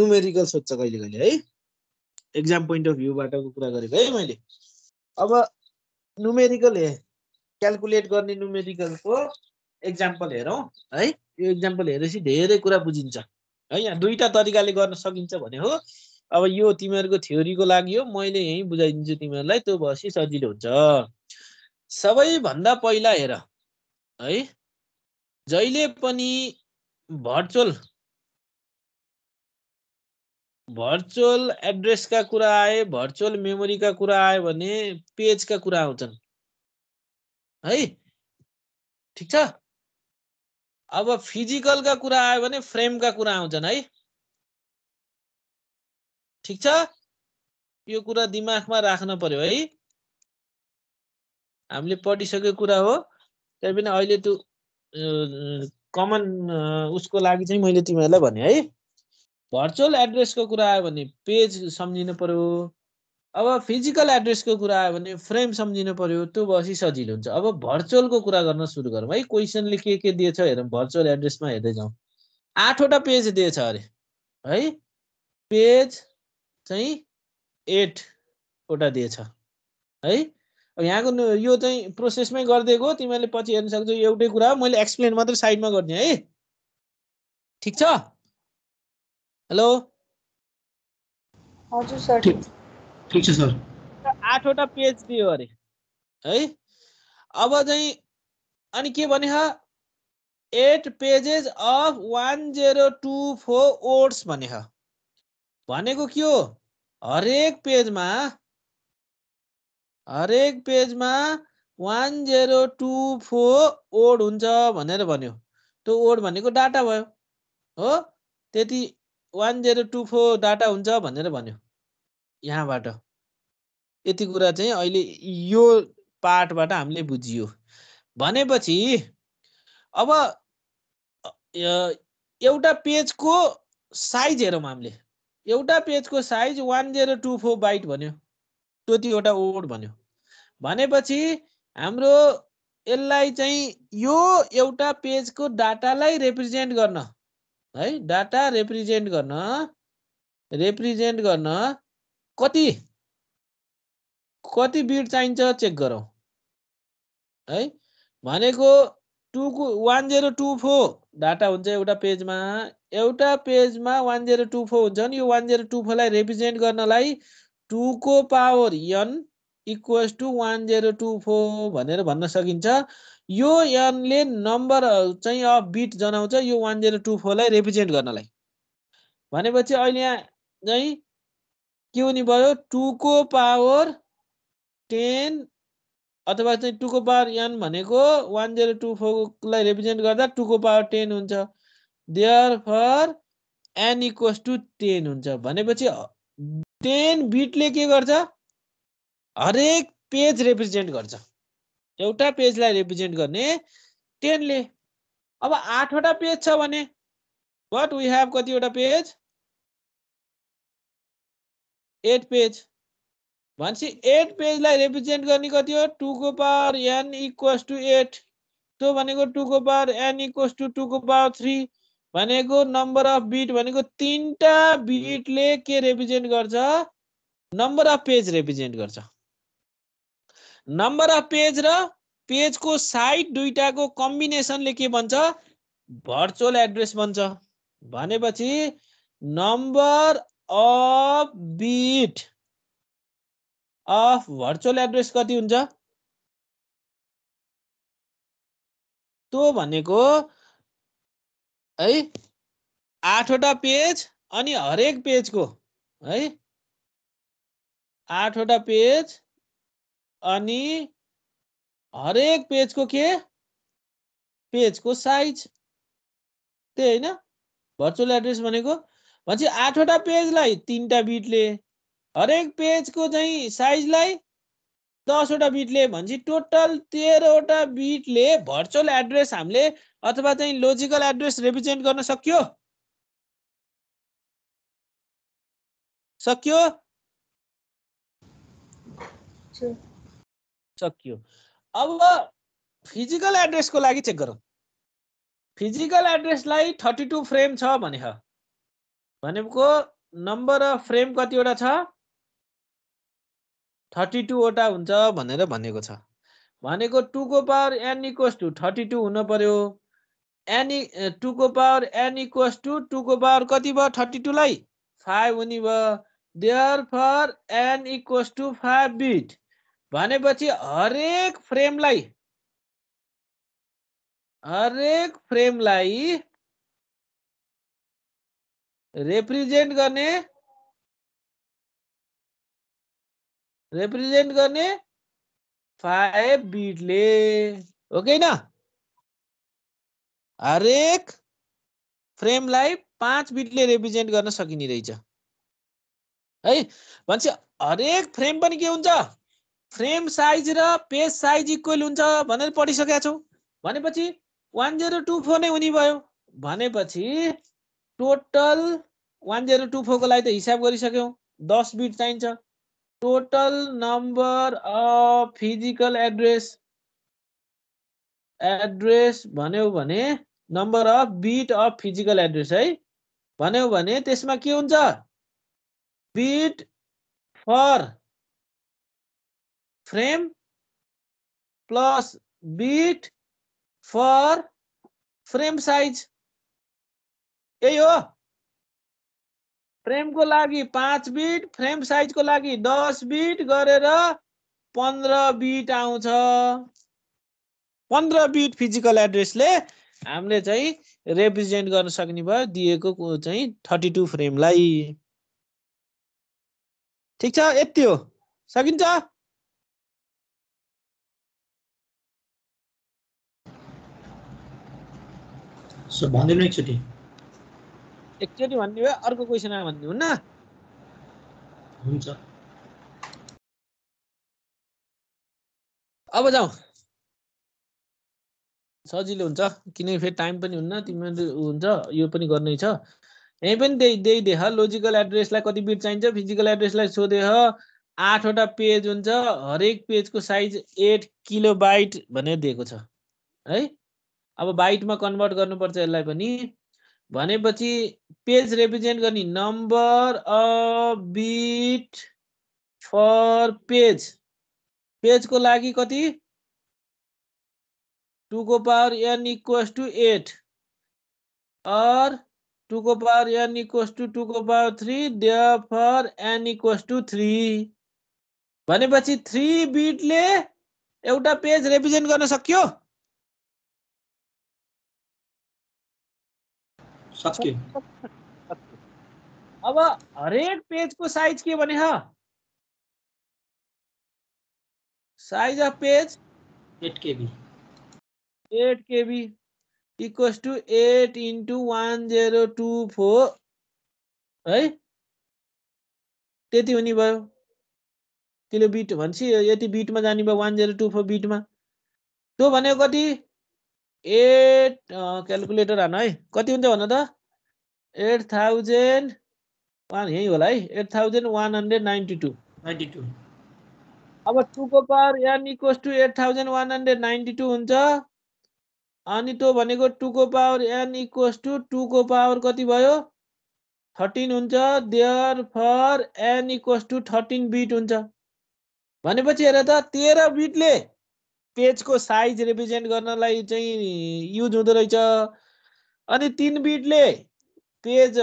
न्युमेरिकल सोध्छ कहिले कहिले है एक्जाम पोइन्ट अफ भ्यूबाटको कुरा गरेको है मैले अब न्युमेरिकल हे क्यालकुलेट गर्ने न्युमेरिकलको एक्जाम्पल हेरौँ है यो एक्जाम्पल हेरेपछि धेरै कुरा बुझिन्छ है यहाँ दुईवटा तरिकाले गर्न सकिन्छ भने हो अब यो तिमीहरूको थ्योरीको लागि हो मैले यहीँ बुझाइदिन्छु तिमीहरूलाई त्यो भएपछि सजिलो हुन्छ सबैभन्दा पहिला हेर है जहिले पनि भर्चुअल भर्चुअल एड्रेसका कुरा आए भर्चुअल मेमोरीका कुरा आयो भने पेजका कुरा आउँछन् है ठिक छ अब फिजिकलका कुरा आयो भने फ्रेमका कुरा आउँछन् है ठिक छ यो कुरा दिमागमा राख्न पर्यो है हामीले पढिसकेको कुरा हो त्यही पनि अहिले त्यो कमन उसको लागि चाहिँ मैले तिमीहरूलाई भने है भर्चुअल एड्रेसको कुरा आयो भने पेज सम्झिनु पर्यो अब फिजिकल एड्रेसको कुरा आयो भने फ्रेम सम्झिनु पर्यो त्यो बसी सजिलो हुन्छ अब भर्चुअलको कुरा गर्न सुरु गरौँ है क्वेसनले के के दिएछ हेरौँ भर्चुअल एड्रेसमा हेर्दै जाउँ आठवटा पेज दिएछ अरे है पेज चाहिँ एटवटा दिएछ है अब यहाँको यो चाहिँ प्रोसेसमै गरिदिएको तिमीहरूले पछि हेर्न सक्छौ एउटै कुरा मैले एक्सप्लेन मात्रै साइडमा गर्ने है ठिक छ हेलो हजुर सर ठिक ठिक छ सर आठवटा पेज दियो अरे है अब चाहिँ अनि के भने eight pages of one zero two four words भने भनेको के हो हरेक पेजमा हरेक पेजमा one zero two four word हुन्छ भनेर भन्यो त्यो ओड भनेको डाटा भयो हो त्यति one zero two four data हुन्छ भनेर भन्यो यहाँबाट यति कुरा चाहिँ अहिले यो पार्टबाट हामीले बुझियो भनेपछि अब एउटा पेजको साइज हेरौँ हामीले एउटा पेजको size one zero two four byte भन्यो त्यतिवटा वर्ड भन्यो भनेपछि हाम्रो यसलाई चाहिँ यो एउटा पेजको डाटालाई रिप्रेजेन्ट गर्न है डाटा रिप्रेजेन्ट गर्न रिप्रेजेन्ट गर्न कति कति बिट चाहिन्छ चेक गरौँ है भनेको टुको one zero two four data हुन्छ एउटा पेजमा एउटा पेजमा वान जेरो टू फोर हुन्छ नि यो वान जेरो टू फोरलाई रिप्रेजेन्ट गर्नलाई टूको power n equals to one zero two four भनेर भन्न सकिन्छ यो यनले नम्बर चाहिँ अफ बिट जनाउँछ यो वान जेरो टू फोरलाई रिप्रेजेन्ट गर्नलाई भनेपछि अहिले यहाँ चाहिँ के हुने भयो टूको पावर टेन अथवा चाहिँ टूको पावर यन भनेको वान जेरो टू फोरलाई रिप्रेजेन्ट गर्दा टूको पावर टेन हुन्छ therefore n equals to ten हुन्छ भनेपछि टेन बिटले के गर्छ हरेक पेज रिप्रेजेन्ट गर्छ एउटा पेजलाई रिप्रेजेन्ट गर्ने टेनले अब आठवटा पेज छ भने वाट वी हेभ कतिवटा पेज एट पेज भनेपछि एट पेजलाई रिप्रेजेन्ट गर्ने कति हो टुको power n equals to eight त्यो भनेको टुको पावर एन इक्वल्स टु टुको पावर थ्री भनेको नम्बर अफ बिट भनेको तिनवटा बिटले के रिप्रेजेन्ट गर्छ नम्बर अफ पेज रिप्रेजेन्ट गर्छ नम्बर अफ पेज र पेजको साइड दुइटाको कम्बिनेसनले के भन्छ भर्चुअल एड्रेस भन्छ भनेपछि number of bit of virtual address कति हुन्छ त्यो भनेको है आठवटा पेज अनि हरेक पेजको है आठवटा पेज अनि हरेक पेजको के पेजको साइज त्यही होइन भर्चुअल एड्रेस भनेको भनेपछि आठवटा पेजलाई तिनवटा बिटले हरेक पेजको चाहिँ साइजलाई दसवटा बिटले भनेपछि टोटल तेह्रवटा बिटले भर्चुअल एड्रेस हामीले अथवा चाहिँ लोजिकल एड्रेस रिप्रेजेन्ट गर्न सकियो सकियो सकियो अब फिजिकल एड्रेसको लागि चेक गरौँ फिजिकल एड्रेसलाई थर्टी टू फ्रेम छ भने भनेको नम्बर अफ फ्रेम कतिवटा छ थर्टी टूवटा हुन्छ भनेर भनेको छ भनेको टुको power n equals to thirty two हुन पर्यो एनी टूको पावर एन इक्वल्स टु टूको पावर कति भयो थर्टी टूलाई फाइभ हुने भयो therefore n equals to five bit भनेपछि हरेक फ्रेमलाई हरेक फ्रेमलाई रिप्रेजेन्ट गर्ने रिप्रेजेन्ट गर्ने फाइभ बिटले कि न हरेक फ्रेमलाई पाँच बिटले रिप्रेजेन्ट गर्न सकिने रहेछ है भनेपछि हरेक फ्रेम पनि के हुन्छ फ्रेम साइज र पेज साइज इक्वेल हुन्छ भनेर पढिसकेका छौँ भनेपछि वान जेरो टू फोर नै हुने भयो भनेपछि टोटल वान जेरो टू फोरको लागि त हिसाब गरिसक्यौँ दस बिट चाहिन्छ total number of physical address address भन्यो भने number of bit of physical address है भन्यो भने त्यसमा के हुन्छ bit for frame plus bit for frame size यही हो फ्रेमको लागि पाँच बिट फ्रेम साइजको लागि दस बिट गरेर पन्ध्र बिट आउँछ पन्ध्र बिट फिजिकल एड्रेसले हामीले चाहिँ रिप्रेजेन्ट गर्न सक्ने भयो दिएको चाहिँ थर्टी टू फ्रेमलाई ठिक छ यति हो सकिन्छ भनिदिनु एकचोटि एकचोटि भयो अर्को क्वेसन आयो भनिदिनु न अब जाउँ सजिलो हुन्छ किनकि फेरि टाइम पनि हुन्न तिमीहरू हुन्छ यो पनि गर्नै छ यहीँ पनि त्यही त्यही देख लोजिकल एड्रेसलाई कति बिट चाहिन्छ फिजिकल एड्रेसलाई सोधेह आठवटा पेज हुन्छ हरेक पेजको साइज एट किलो बाइट भनेर दिएको छ है अब बाइटमा कन्भर्ट गर्नुपर्छ यसलाई पनि भनेपछि पेज रिप्रेजेन्ट गर्ने number a bit for page पेजको लागि कति टू को power n equal to eight और टू को power n equal to two को power three therefore n equal to three भनेपछि थ्री ले एटा पेज रिप्रेजेंट कर सको अब हरेक को साइज के बने हा? Size of page eight KB eight KB two eight equals one zero two four है त्यति हुने भयो किलो बिट भनेपछि यति बिटमा जाने भयो वान जेरो टू फोर बिटमा त्यो भनेको कति एट क्यालकुलेटर हान है कति हुन्छ भन त एट थाउजन्ड वान यहीँ होला है eight thousand one hundred ninety two ninety two अब टूको power n equals to eight thousand one hundred ninety two हुन्छ अनि त्यो भनेको टुको पावर एन इक्वल्स टु टुको पावर कति भयो थर्टिन हुन्छ therefore n equals to thirteen bit हुन्छ भनेपछि हेर त तेह्र बिटले पेजको साइज रिप्रेजेन्ट गर्नलाई चाहिँ युज हुँदो रहेछ अनि तिन बिटले पेज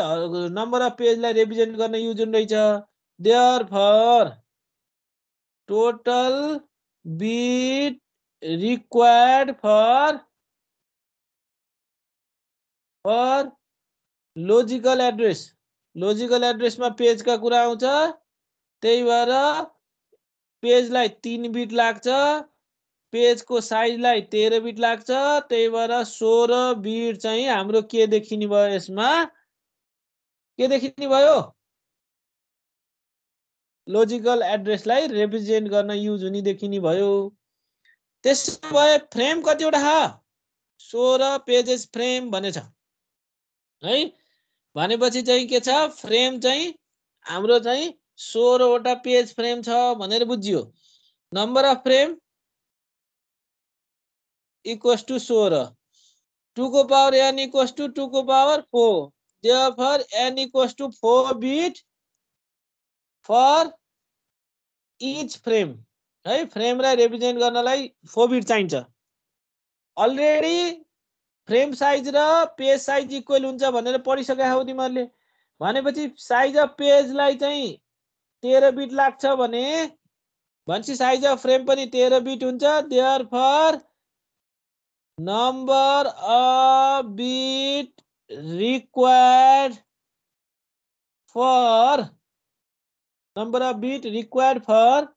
नम्बर अफ पेजलाई रिप्रेजेन्ट गर्न युज हुँदो रहेछ therefore total bit required for our logical address logical एड्रेसमा पेजका कुरा आउँछ त्यही भएर पेजलाई तिन बिट लाग्छ पेजको साइजलाई तेह्र बिट लाग्छ त्यही भएर सोह्र बिट चाहिँ हाम्रो के देखिने भयो यसमा के देखिने भयो लोजिकल एड्रेसलाई रिप्रेजेन्ट गर्न युज हुने देखिने भयो त्यसो भए फ्रेम कतिवटा छ सोह्र पेजेस फ्रेम भनेछ है भनेपछि चाहिँ के छ फ्रेम चाहिँ हाम्रो चाहिँ सोह्रवटा पेज फ्रेम छ भनेर बुझियो number of frame equals to सोह्र टुको पावर एन इक्वस टु टुको power four for n equals to four bit for each frame है फ्रेमलाई रिप्रेजेन्ट गर्नलाई फोर बिट चाहिन्छ अलरेडी फ्रेम साइज र पेज साइज इक्वेल हुन्छ भनेर पढिसकेको हो तिमीहरूले भनेपछि साइज अफ पेजलाई चाहिँ तेह्र बिट लाग्छ भने भनेपछि साइज अफ फ्रेम पनि तेह्र बिट हुन्छ therefore number of bit required for number of bit required for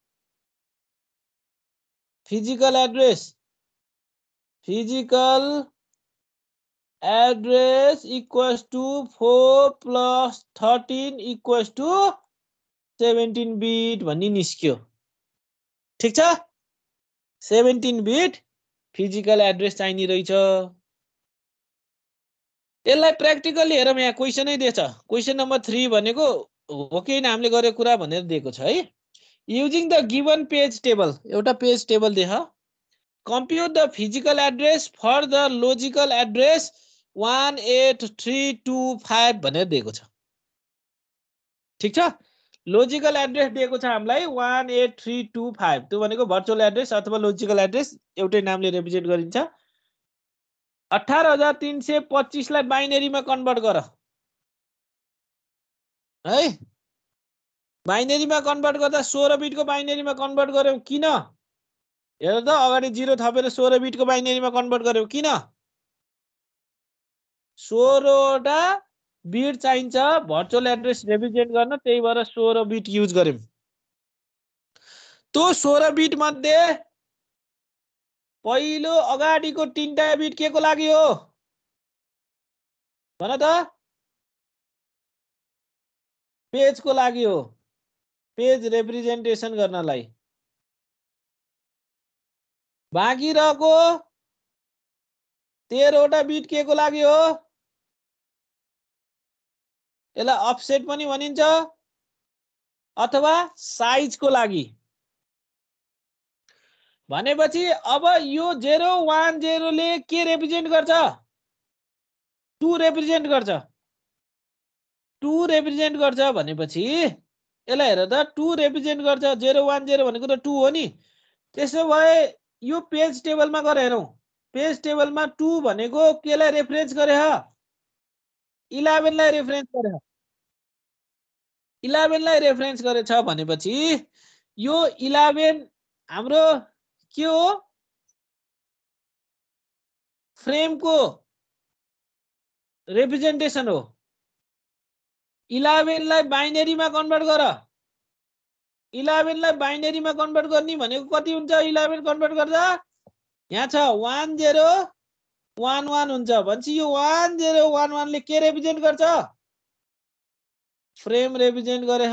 physical address physical address equals to four plus thirteen equals to seventeen bit भन्ने निस्क्यो ठिक छ सेभेन्टिन बिट फिजिकल एड्रेस चाहिने रहेछ त्यसलाई प्र्याक्टिकल्ली हेरौँ यहाँ क्वेसनै दिएछ क्वेसन नम्बर थ्री भनेको हो कि होइन हामीले गरेको कुरा भनेर दिएको छ है using the given page table एउटा पेज टेबल देख compute the physical address for the logical address one eight three two five भनेर दिएको छ ठिक छ लोजिकल एड्रेस दिएको छ हामीलाई one eight three two five त्यो भनेको भर्चुअल एड्रेस अथवा लोजिकल एड्रेस एउटै नामले रिप्रेजेन्ट गरिन्छ अठार हजार तिन सय पच्चिसलाई बाइनेरीमा कन्भर्ट गर है बाइनेरीमा कन्भर्ट गर्दा सोह्र बिटको बाइनेरीमा कन्भर्ट गऱ्यौँ किन हेर त अगाडि जिरो थपेर सोह्र बिटको बाइनेरीमा कन्भर्ट गऱ्यौँ किन सोह्रवटा बिट चाहिन्छ भर्चुअल एड्रेस रिप्रेजेन्ट गर्न त्यही भएर सोह्र बिट युज गऱ्यौँ त्यो सोह्र बिट मध्ये पहिलो अगाडिको तिनवटा बिट के को लागि हो भन त पेजको लागि हो पेज रिप्रेजेन्टेसन गर्नलाई बाँकी रहेको तेह्रवटा बिट के को लागि हो यसलाई अफसेट पनि भनिन्छ अथवा साइजको लागि भनेपछि अब यो जेरो वान जेरोले के रिप्रेजेन्ट गर्छ टु रिप्रेजेन्ट गर्छ टु रिप्रेजेन्ट गर्छ भनेपछि यसलाई हेर त टु रिप्रेजेन्ट गर्छ जेरो वान जेरो भनेको त टु हो नि त्यसो भए यो पेज टेबलमा गएर हेरौँ पेज टेबलमा टु भनेको केलाई रेफरेन्स गरे इलेभेनलाई रेफरेन्स गरेर इलेभेनलाई रेफरेन्स गरेछ भनेपछि यो इलेभेन हाम्रो के हो फ्रेमको रिप्रेजेन्टेसन हो इलेभेनलाई बाइनेरीमा कन्भर्ट गर इलेभेनलाई बाइनेरीमा कन्भर्ट गर्ने भनेको कति हुन्छ इलेभेन कन्भर्ट गर्दा यहाँ छ वान जेरो वान वान हुन्छ भनेपछि यो वान जेरो वान वानले के रिप्रेजेन्ट गर्छ फ्रेम रिप्रेजेन्ट गरे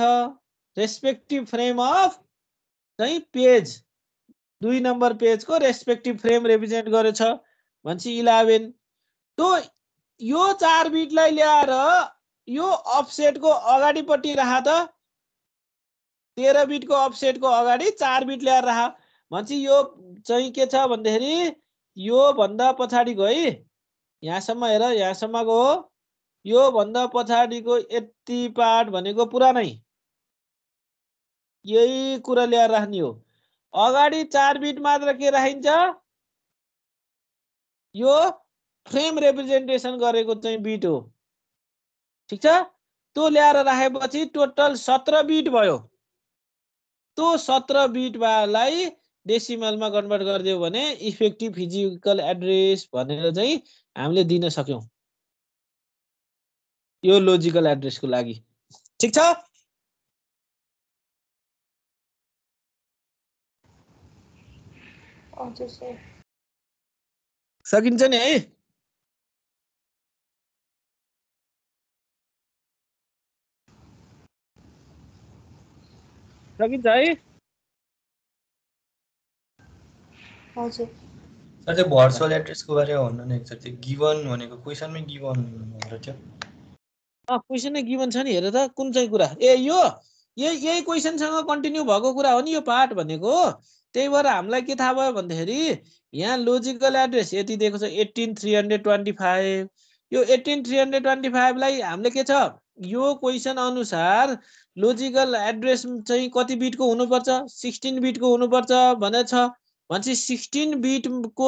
रेस्पेक्टिभ फ्रेम अफ चाहिँ पेज दुई नम्बर पेजको रेस्पेक्टिभ फ्रेम रिप्रेजेन्ट गरेछ भनेपछि इलेभेन त्यो यो चार बिटलाई ल्याएर यो अफसेटको अगाडिपट्टि राख त तेह्र बिटको अफसेटको अगाडि चार बिट ल्याएर राख भन्छ यो चाहिँ के छ भन्दाखेरि यो भन्दा पछाडि गई यहाँसम्म हेर यहाँसम्मको हो यो भन्दा पछाडिको यति पार्ट भनेको पुरानै यही कुरा ल्याएर राख्ने हो अगाडि चार बिट मात्र के राखिन्छ यो फ्रेम रिप्रेजेन्टेसन गरेको चाहिँ बिट हो ठिक छ त्यो ल्याएर राखेपछि टोटल सत्र बिट भयो त्यो सत्र बिटलाई डेसिमलमा कन्भर्ट गरिदियो भने इफेक्टिभ फिजिकल एड्रेस भनेर चाहिँ हामीले दिन सक्यौँ यो लोजिकल एड्रेसको लागि ठिक छ सकिन्छ नि है सकिन्छ है हजुर सर त्यो भर्चुअल एड्रेसको बारेमा भन्नु नि एकचोटि त्यो गिभन भनेको क्वेसनमै गिभन भनेर थियो नै गिभन छ नि हेर त कुन चाहिँ कुरा ए यो यही यही क्वेसनसँग कन्टिन्यू भएको कुरा हो नि यो पार्ट भनेको त्यही भएर हामीलाई के थाहा भयो भन्दाखेरि यहाँ लोजिकल एड्रेस यति दिएको छ eighteen three hundred twenty five यो एट्टिन थ्री हन्ड्रेड ट्वेन्टी फाइभलाई हामीले के छ यो क्वेसन अनुसार लोजिकल एड्रेस चाहिँ कति बिटको हुनुपर्छ सिक्सटिन बिटको हुनुपर्छ भनेर छ भनेपछि सिक्सटिन बिटको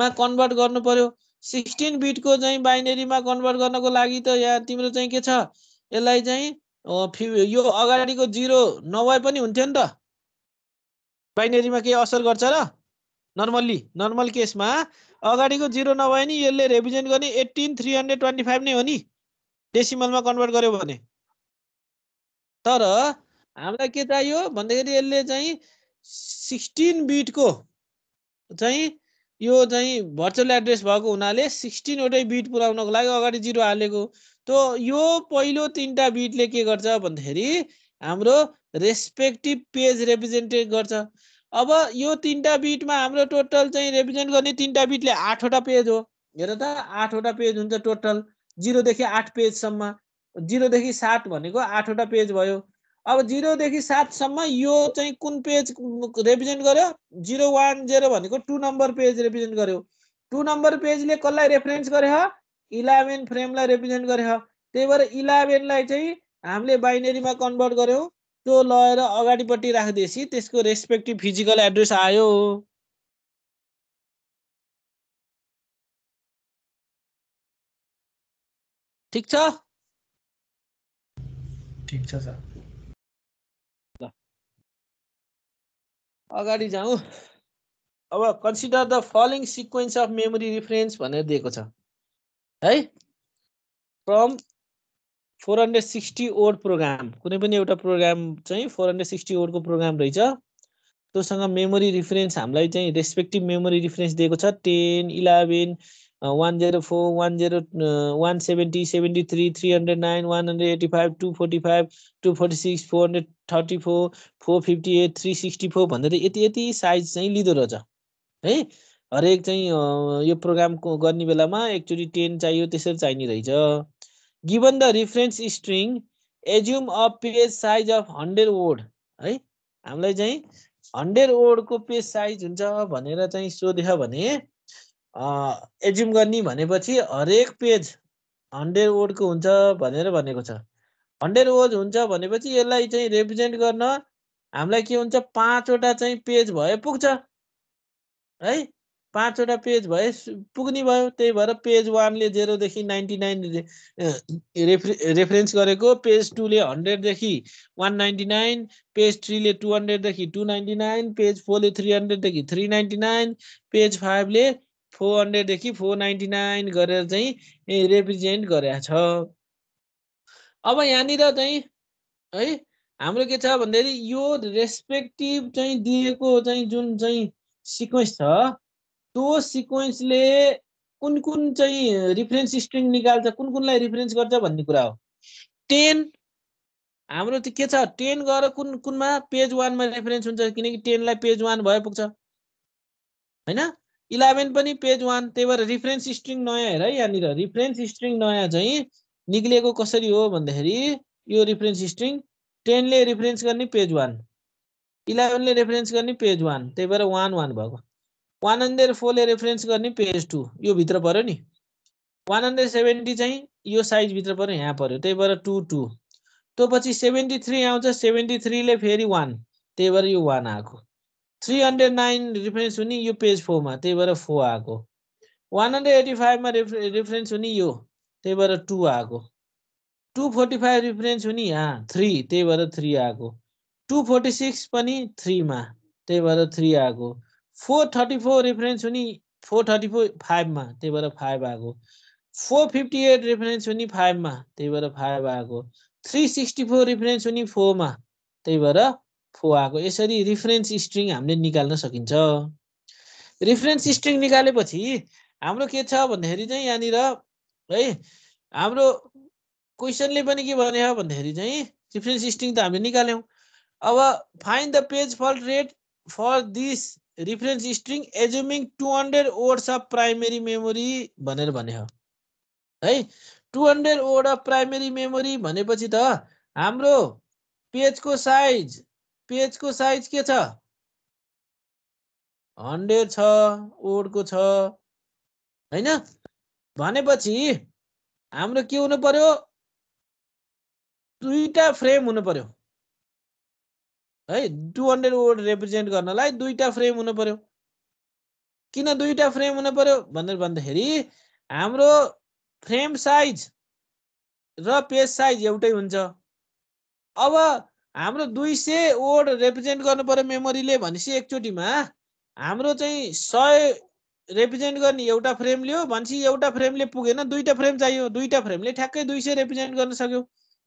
मा कन्भर्ट गर्नु पर्यो सिक्सटिन बिटको चाहिँ बाइनेरीमा कन्भर्ट गर्नको लागि त यहाँ तिम्रो चाहिँ के छ यसलाई चाहिँ फि यो अगाडिको जिरो नभए पनि हुन्थ्यो नि त बाइनेरीमा केही असर गर्छ र नर्मल्ली नर्मल केसमा अगाडिको जिरो नभए नि यसले रेभिजन गर्ने eighteen three hundred twenty five नै हो नि डेसिमलमा कन्भर्ट गर्यो भने तर हामीलाई के चाहियो भन्दाखेरि यसले चाहिँ सिक्सटिन बिटको चाहिँ यो चाहिँ भर्चुअल एड्रेस भएको हुनाले सिक्सटिनवटै बिट पुऱ्याउनको लागि अगाडि जिरो हालेको त यो पहिलो तिनवटा बिटले के गर्छ भन्दाखेरि हाम्रो रेस्पेक्टिभ पेज रिप्रेजेन्ट गर्छ अब यो तिनवटा बिटमा हाम्रो टोटल चाहिँ रिप्रेजेन्ट गर्ने तिनवटा बिटले आठवटा पेज हो हेर त आठवटा पेज हुन्छ टोटल जिरोदेखि आठ पेजसम्म जिरोदेखि सात भनेको आठवटा पेज भयो अब जिरोदेखि सातसम्म यो चाहिँ कुन पेज रिप्रेजेन्ट गर्यो जिरो वान जेरो भनेको टु नम्बर पेज रिप्रेजेन्ट गर्यो टु नम्बर पेजले कसलाई रेफरेन्स गरे इलेभेन फ्रेमलाई रिप्रेजेन्ट गरे त्यही भएर इलेभेनलाई चाहिँ हामीले बाइनेरीमा कन्भर्ट गऱ्यौँ त्यो लगेर अगाडिपट्टि राखिदिएपछि त्यसको रेस्पेक्टिभ फिजिकल एड्रेस आयो ठिक छ ठिक छ सर अगाडि जाउँ अब consider the following sequence of memory reference भनेर दिएको छ है from four hundred sixty odd program कुनै पनि एउटा प्रोग्राम चाहिँ फोर हन्ड्रेड सिक्सटी ओडको प्रोग्राम रहेछ त्योसँग मेमोरी रिफरेन्स हामीलाई चाहिँ रेस्पेक्टिभ मेमोरी रिफरेन्स दिएको छ ten eleven one zero four one zero one seventy seventy three three hundred nine one hundred eighty five two forty five two forty six four hundred thirty four four fifty eight three sixty four भनेर यति यति size चाहिँ लिँदो रहेछ है हरेक चाहिँ यो programme गर्ने बेलामा एक्चुली टेन चाहियो त्यसरी चाहिने रहेछ given the reference string assume a page size of hundred word है हामीलाई चाहिँ हन्ड्रेड वर्डको पेज साइज हुन्छ भनेर चाहिँ सोध्यो भने एज्युम गर्ने भनेपछि हरेक पेज हन्ड्रेड वर्डको हुन्छ भनेर भनेको छ हन्ड्रेड वर्ड हुन्छ भनेपछि यसलाई चाहिँ रिप्रेजेन्ट गर्न हामीलाई के हुन्छ पाँचवटा चाहिँ पेज भए पुग्छ है पाँचवटा पेज भए पुग्ने भयो त्यही भएर पेज वानले जेरोदेखि नाइन्टी नाइन रेफरे रेफरेन्स गरेको पेज टूले हन्ड्रेडदेखि वान नाइन्टी नाइन पेज थ्रीले टु हन्ड्रेडदेखि टु नाइन्टी नाइन पेज फोरले थ्री हन्ड्रेडदेखि थ्री नाइन्टी नाइन पेज फाइभले फोर हन्ड्रेडदेखि फोर नाइन्टी नाइन गरेर चाहिँ रिप्रेजेन्ट गरेका छ अब यहाँनिर चाहिँ है हाम्रो के छ भन्दाखेरि यो रेस्पेक्टिभ चाहिँ दिएको चाहिँ जुन चाहिँ सिक्वेन्स छ त्यो सिक्वेन्सले कुन कुन चाहिँ रिफरेन्स स्ट्रिङ निकाल्छ कुन कुनलाई रिफरेन्स गर्छ भन्ने कुरा हो टेन हाम्रो त के छ टेन गएर कुन कुनमा पेज वानमा रेफरेन्स हुन्छ किनकि टेनलाई पेज वान भए पुग्छ होइन इलेभेन पनि पेज वान त्यही भएर रिफरेन्स स्ट्रिङ नयाँ हेर यहाँनिर रिफरेन्स स्ट्रिङ नयाँ चाहिँ निक्लिएको कसरी हो भन्दाखेरि यो रिफरेन्स स्ट्रिङ टेनले रिफरेन्स गर्ने पेज वान इलेभेनले रेफरेन्स गर्ने पेज वान त्यही भएर वान वान भएको वान हन्ड्रेड फोरले रेफरेन्स गर्ने पेज टू यो भित्र पऱ्यो नि वान हन्ड्रेड सेभेन्टी चाहिँ यो साइजभित्र पऱ्यो यहाँ पऱ्यो त्यही भएर टू टू त्यो पछि सेभेन्टी थ्री आउँछ सेभेन्टी थ्रीले फेरि वान त्यही भएर यो वान आएको थ्री हन्ड्रेड नाइन रिफरेन्स हुने यो पेज फोरमा त्यही भएर फोर आएको वान हन्ड्रेड एटी फाइभमा रिफरे रिफरेन्स हुने यो त्यही भएर टू आएको टु फोर्टी फाइभ रिफरेन्स हुने यहाँ थ्री त्यही भएर थ्री आएको टु फोर्टी सिक्स पनि थ्रीमा त्यही भएर थ्री आएको फोर थर्टी फोर रिफरेन्स हुने फोर थर्टी फोर फाइभमा त्यही भएर फाइभ आएको फोर फिफ्टी एट रिफरेन्स हुने फाइभमा त्यही भएर फाइभ आएको थ्री सिक्सटी फोर रिफरेन्स हुने फोरमा त्यही भएर फो आएको यसरी रिफरेन्स स्ट्रिङ हामीले निकाल्न सकिन्छ रिफरेन्स स्ट्रिङ निकालेपछि हाम्रो के छ भन्दाखेरि चाहिँ यहाँनिर है हाम्रो क्वेसनले पनि के भने भन्दाखेरि चाहिँ रिफरेन्स स्ट्रिङ त हामीले निकाल्यौँ अब find the page fault rate for this reference string assuming two hundred words of primary memory भनेर भने है two hundred word of primary memory भनेपछि त हाम्रो पेजको साइज पेजको साइज के छ हन्ड्रेड छ ओडको छ होइन भनेपछि हाम्रो के हुनु पर्यो दुईवटा फ्रेम हुनु पर्यो है टु हन्ड्रेड वर्ड रिप्रेजेन्ट गर्नलाई दुईवटा फ्रेम हुनु पर्यो किन दुईवटा फ्रेम हुनु पर्यो भनेर भन्दाखेरि हाम्रो फ्रेम साइज र पेज साइज एउटै हुन्छ अब हाम्रो दुई सय वर्ड रिप्रेजेन्ट गर्नु पऱ्यो मेमोरीले भनेपछि एकचोटिमा हाम्रो चाहिँ सय रिप्रेजेन्ट गर्ने एउटा फ्रेम लियो भनेपछि एउटा फ्रेमले पुगेन दुईवटा फ्रेम चाहियो दुईवटा फ्रेमले ठ्याक्कै दुई सय रिप्रेजेन्ट गर्न सक्यो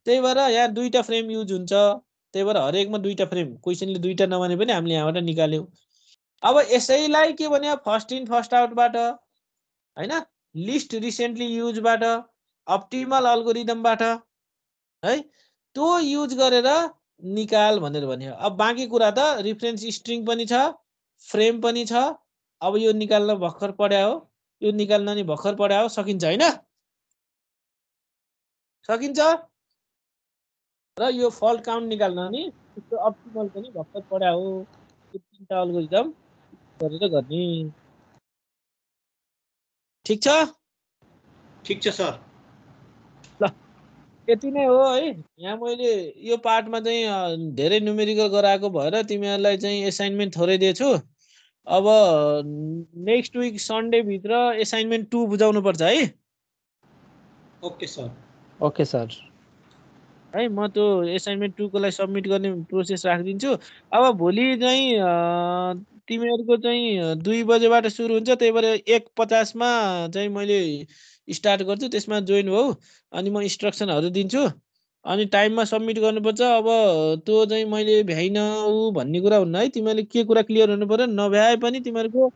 त्यही भएर यहाँ दुईवटा फ्रेम युज हुन्छ त्यही भएर हरेकमा दुईवटा फ्रेम क्वेसनले दुईवटा नभने पनि हामीले यहाँबाट निकाल्यौँ अब यसैलाई के भन्यो फर्स्ट इन फर्स्ट आउटबाट होइन लिस्ट रिसेन्टली युजबाट अप्टिमल अल्गोरिदमबाट है त्यो युज गरेर निकाल भनेर भन्यो अब बाँकी कुरा त रिफरेन्स स्ट्रिङ पनि छ फ्रेम पनि छ अब यो निकाल्न भर्खर पढ्या हो यो निकाल्न नि भर्खर पढ्या हो सकिन्छ होइन सकिन्छ र यो फल्ट काउन्ट निकाल्न नि अप्टिमल पनि भर्खर पढ्या हो यो तिनवटा अल्गोरिदम गरेर गर्ने ठिक छ ठिक छ सर यति नै हो है यहाँ मैले यो पार्टमा चाहिँ धेरै न्युमेरिकल गराएको भएर तिमीहरूलाई चाहिँ एसाइनमेन्ट थोरै दिएछु अब नेक्स्ट विक सन्डेभित्र एसाइनमेन्ट टू पर्छ है ओके सर ओके सर है म त्यो एसाइनमेन्ट टूको लागि सब्मिट गर्ने प्रोसेस राखिदिन्छु अब भोलि चाहिँ तिमीहरूको चाहिँ दुई बजेबाट सुरु हुन्छ त्यही भएर एक पचासमा चाहिँ मैले स्टार्ट गर्छु त्यसमा जोइन हौ अनि म इन्स्ट्रक्सनहरू दिन्छु अनि टाइममा सब्मिट गर्नुपर्छ अब त्यो चाहिँ मैले भ्याइन ऊ भन्ने कुरा हुन्न है तिमीहरूले के कुरा क्लियर हुनु पऱ्यो नभ्याए पनि तिमीहरूको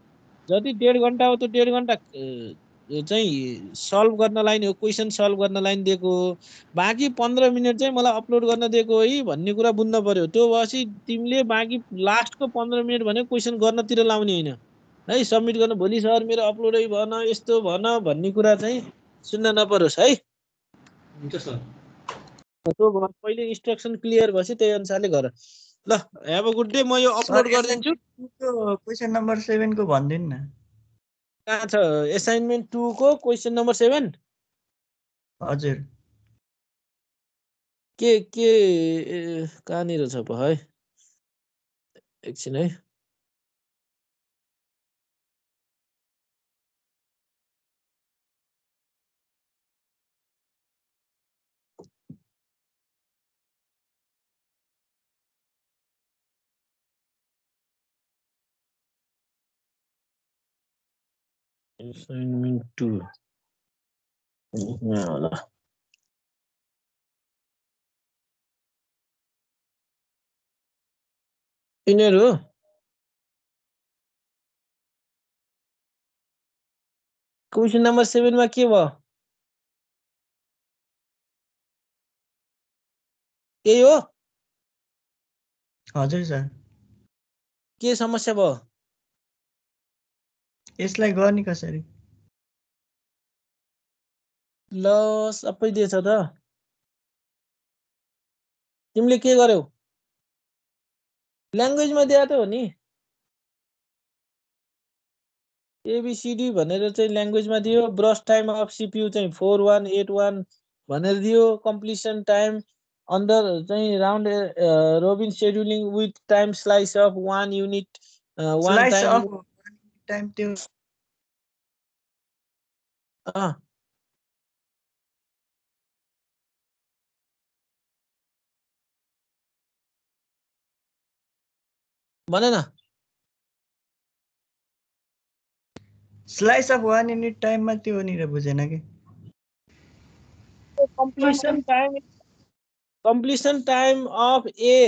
जति डेढ घन्टा हो त्यो डेढ घन्टा चाहिँ सल्भ गर्न लाइन हो क्वेसन सल्भ गर्न लाइन दिएको हो बाँकी पन्ध्र मिनट चाहिँ मलाई अपलोड गर्न दिएको है भन्ने कुरा बुझ्नु पऱ्यो त्यो भएपछि तिमीले बाँकी लास्टको पन्ध्र मिनट भने क्वेसन गर्नतिर लाउने होइन है सब्मिट गर्नु भोलि सर मेरो अपलोडै भएन यस्तो भएन भन्ने कुरा चाहिँ सुन्न नपरोस् है हुन्छ सर पहिले इन्स्ट्रक्सन क्लियर भएपछि त्यही अनुसारले गर ल हेभ अ गुड डे म यो अपलोड गरिदिन्छु क्वेसन नम्बर सेभेनको भनिदिनु न कहाँ छ एसाइनमेन्ट टूको क्वेसन नम्बर सेभेन हजुर के के कहाँनिर छ प है एकछिन है एसाइनमेन्ट टू लेख्न होला यिनीहरू हो क्वेसन नम्बर सेभेनमा के भयो यही हो हजुर सर के समस्या भयो यसलाई गर्ने कसरी ल सबै दिएछ त तिमीले के गर्यौ ल्याङ्ग्वेजमा दिएको त हो नि एबिसिडी भनेर चाहिँ ल्याङ्ग्वेजमा दियो ब्रस टाइम अफ सिपियु चाहिँ फोर वान एट वान भनेर दियो कम्प्लिसन टाइम अन्डर चाहिँ round robin scheduling with time slice of one unit one time time ते बने ना slice of one unit time मा त्यो नि रे बुझेन के completion time completion time of a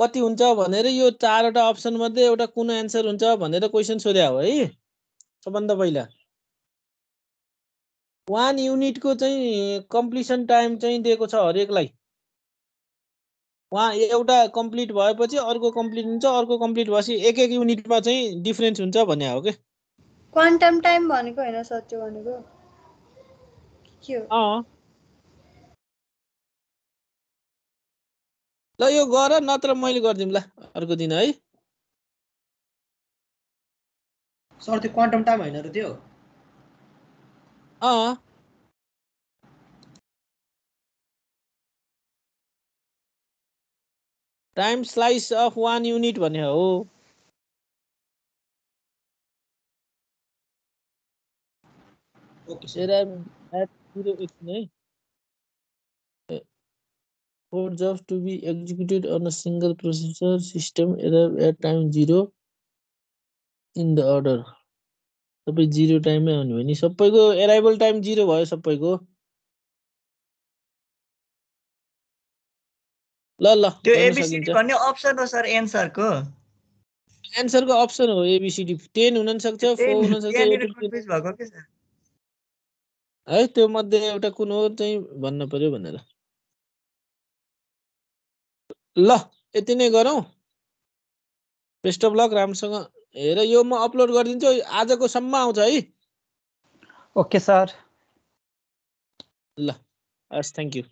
कति हुन्छ भनेर यो चारवटा अप्सन मध्ये एउटा कुन एन्सर हुन्छ भनेर क्वेसन सोध्या हो है सबभन्दा पहिला वान युनिटको चाहिँ कम्प्लिसन टाइम चाहिँ दिएको छ हरेकलाई उहाँ एउटा कम्प्लिट भएपछि अर्को कम्प्लिट हुन्छ अर्को कम्प्लिट भएपछि एक एक युनिटमा चाहिँ डिफ्रेन्स हुन्छ भन्ने हो कि क्वान्टम टाइम भनेको होइन सच्चो भनेको ल यो गर नत्र मैले गरिदिउँ ल अर्को दिन है सर त्यो क्वान्टम टाइम होइन र त्यो अँ time slice of one unit भन्ने हो ओके सर एट जिरो एक है For jobs to be executed on a single processor system arrive at time zero in the order. तपाईँ जिरो टाइममै आउनु नि सबैको एराइभल टाइम जिरो भयो सबैको ल ल त्यो एन्सरको अप्सन हो एबिसिडी टेन हुन सक्छ फोर हुन सक्छ है त्यो मध्ये एउटा कुन हो चाहिँ भन्न पर्यो भनेर ल यति नै गरौँ बेस्ट अफ लक राम्रोसँग हेर यो म अपलोड गरिदिन्छु आजको सम्म आउँछ है ओके सर ल हस् थ्याङ्क यू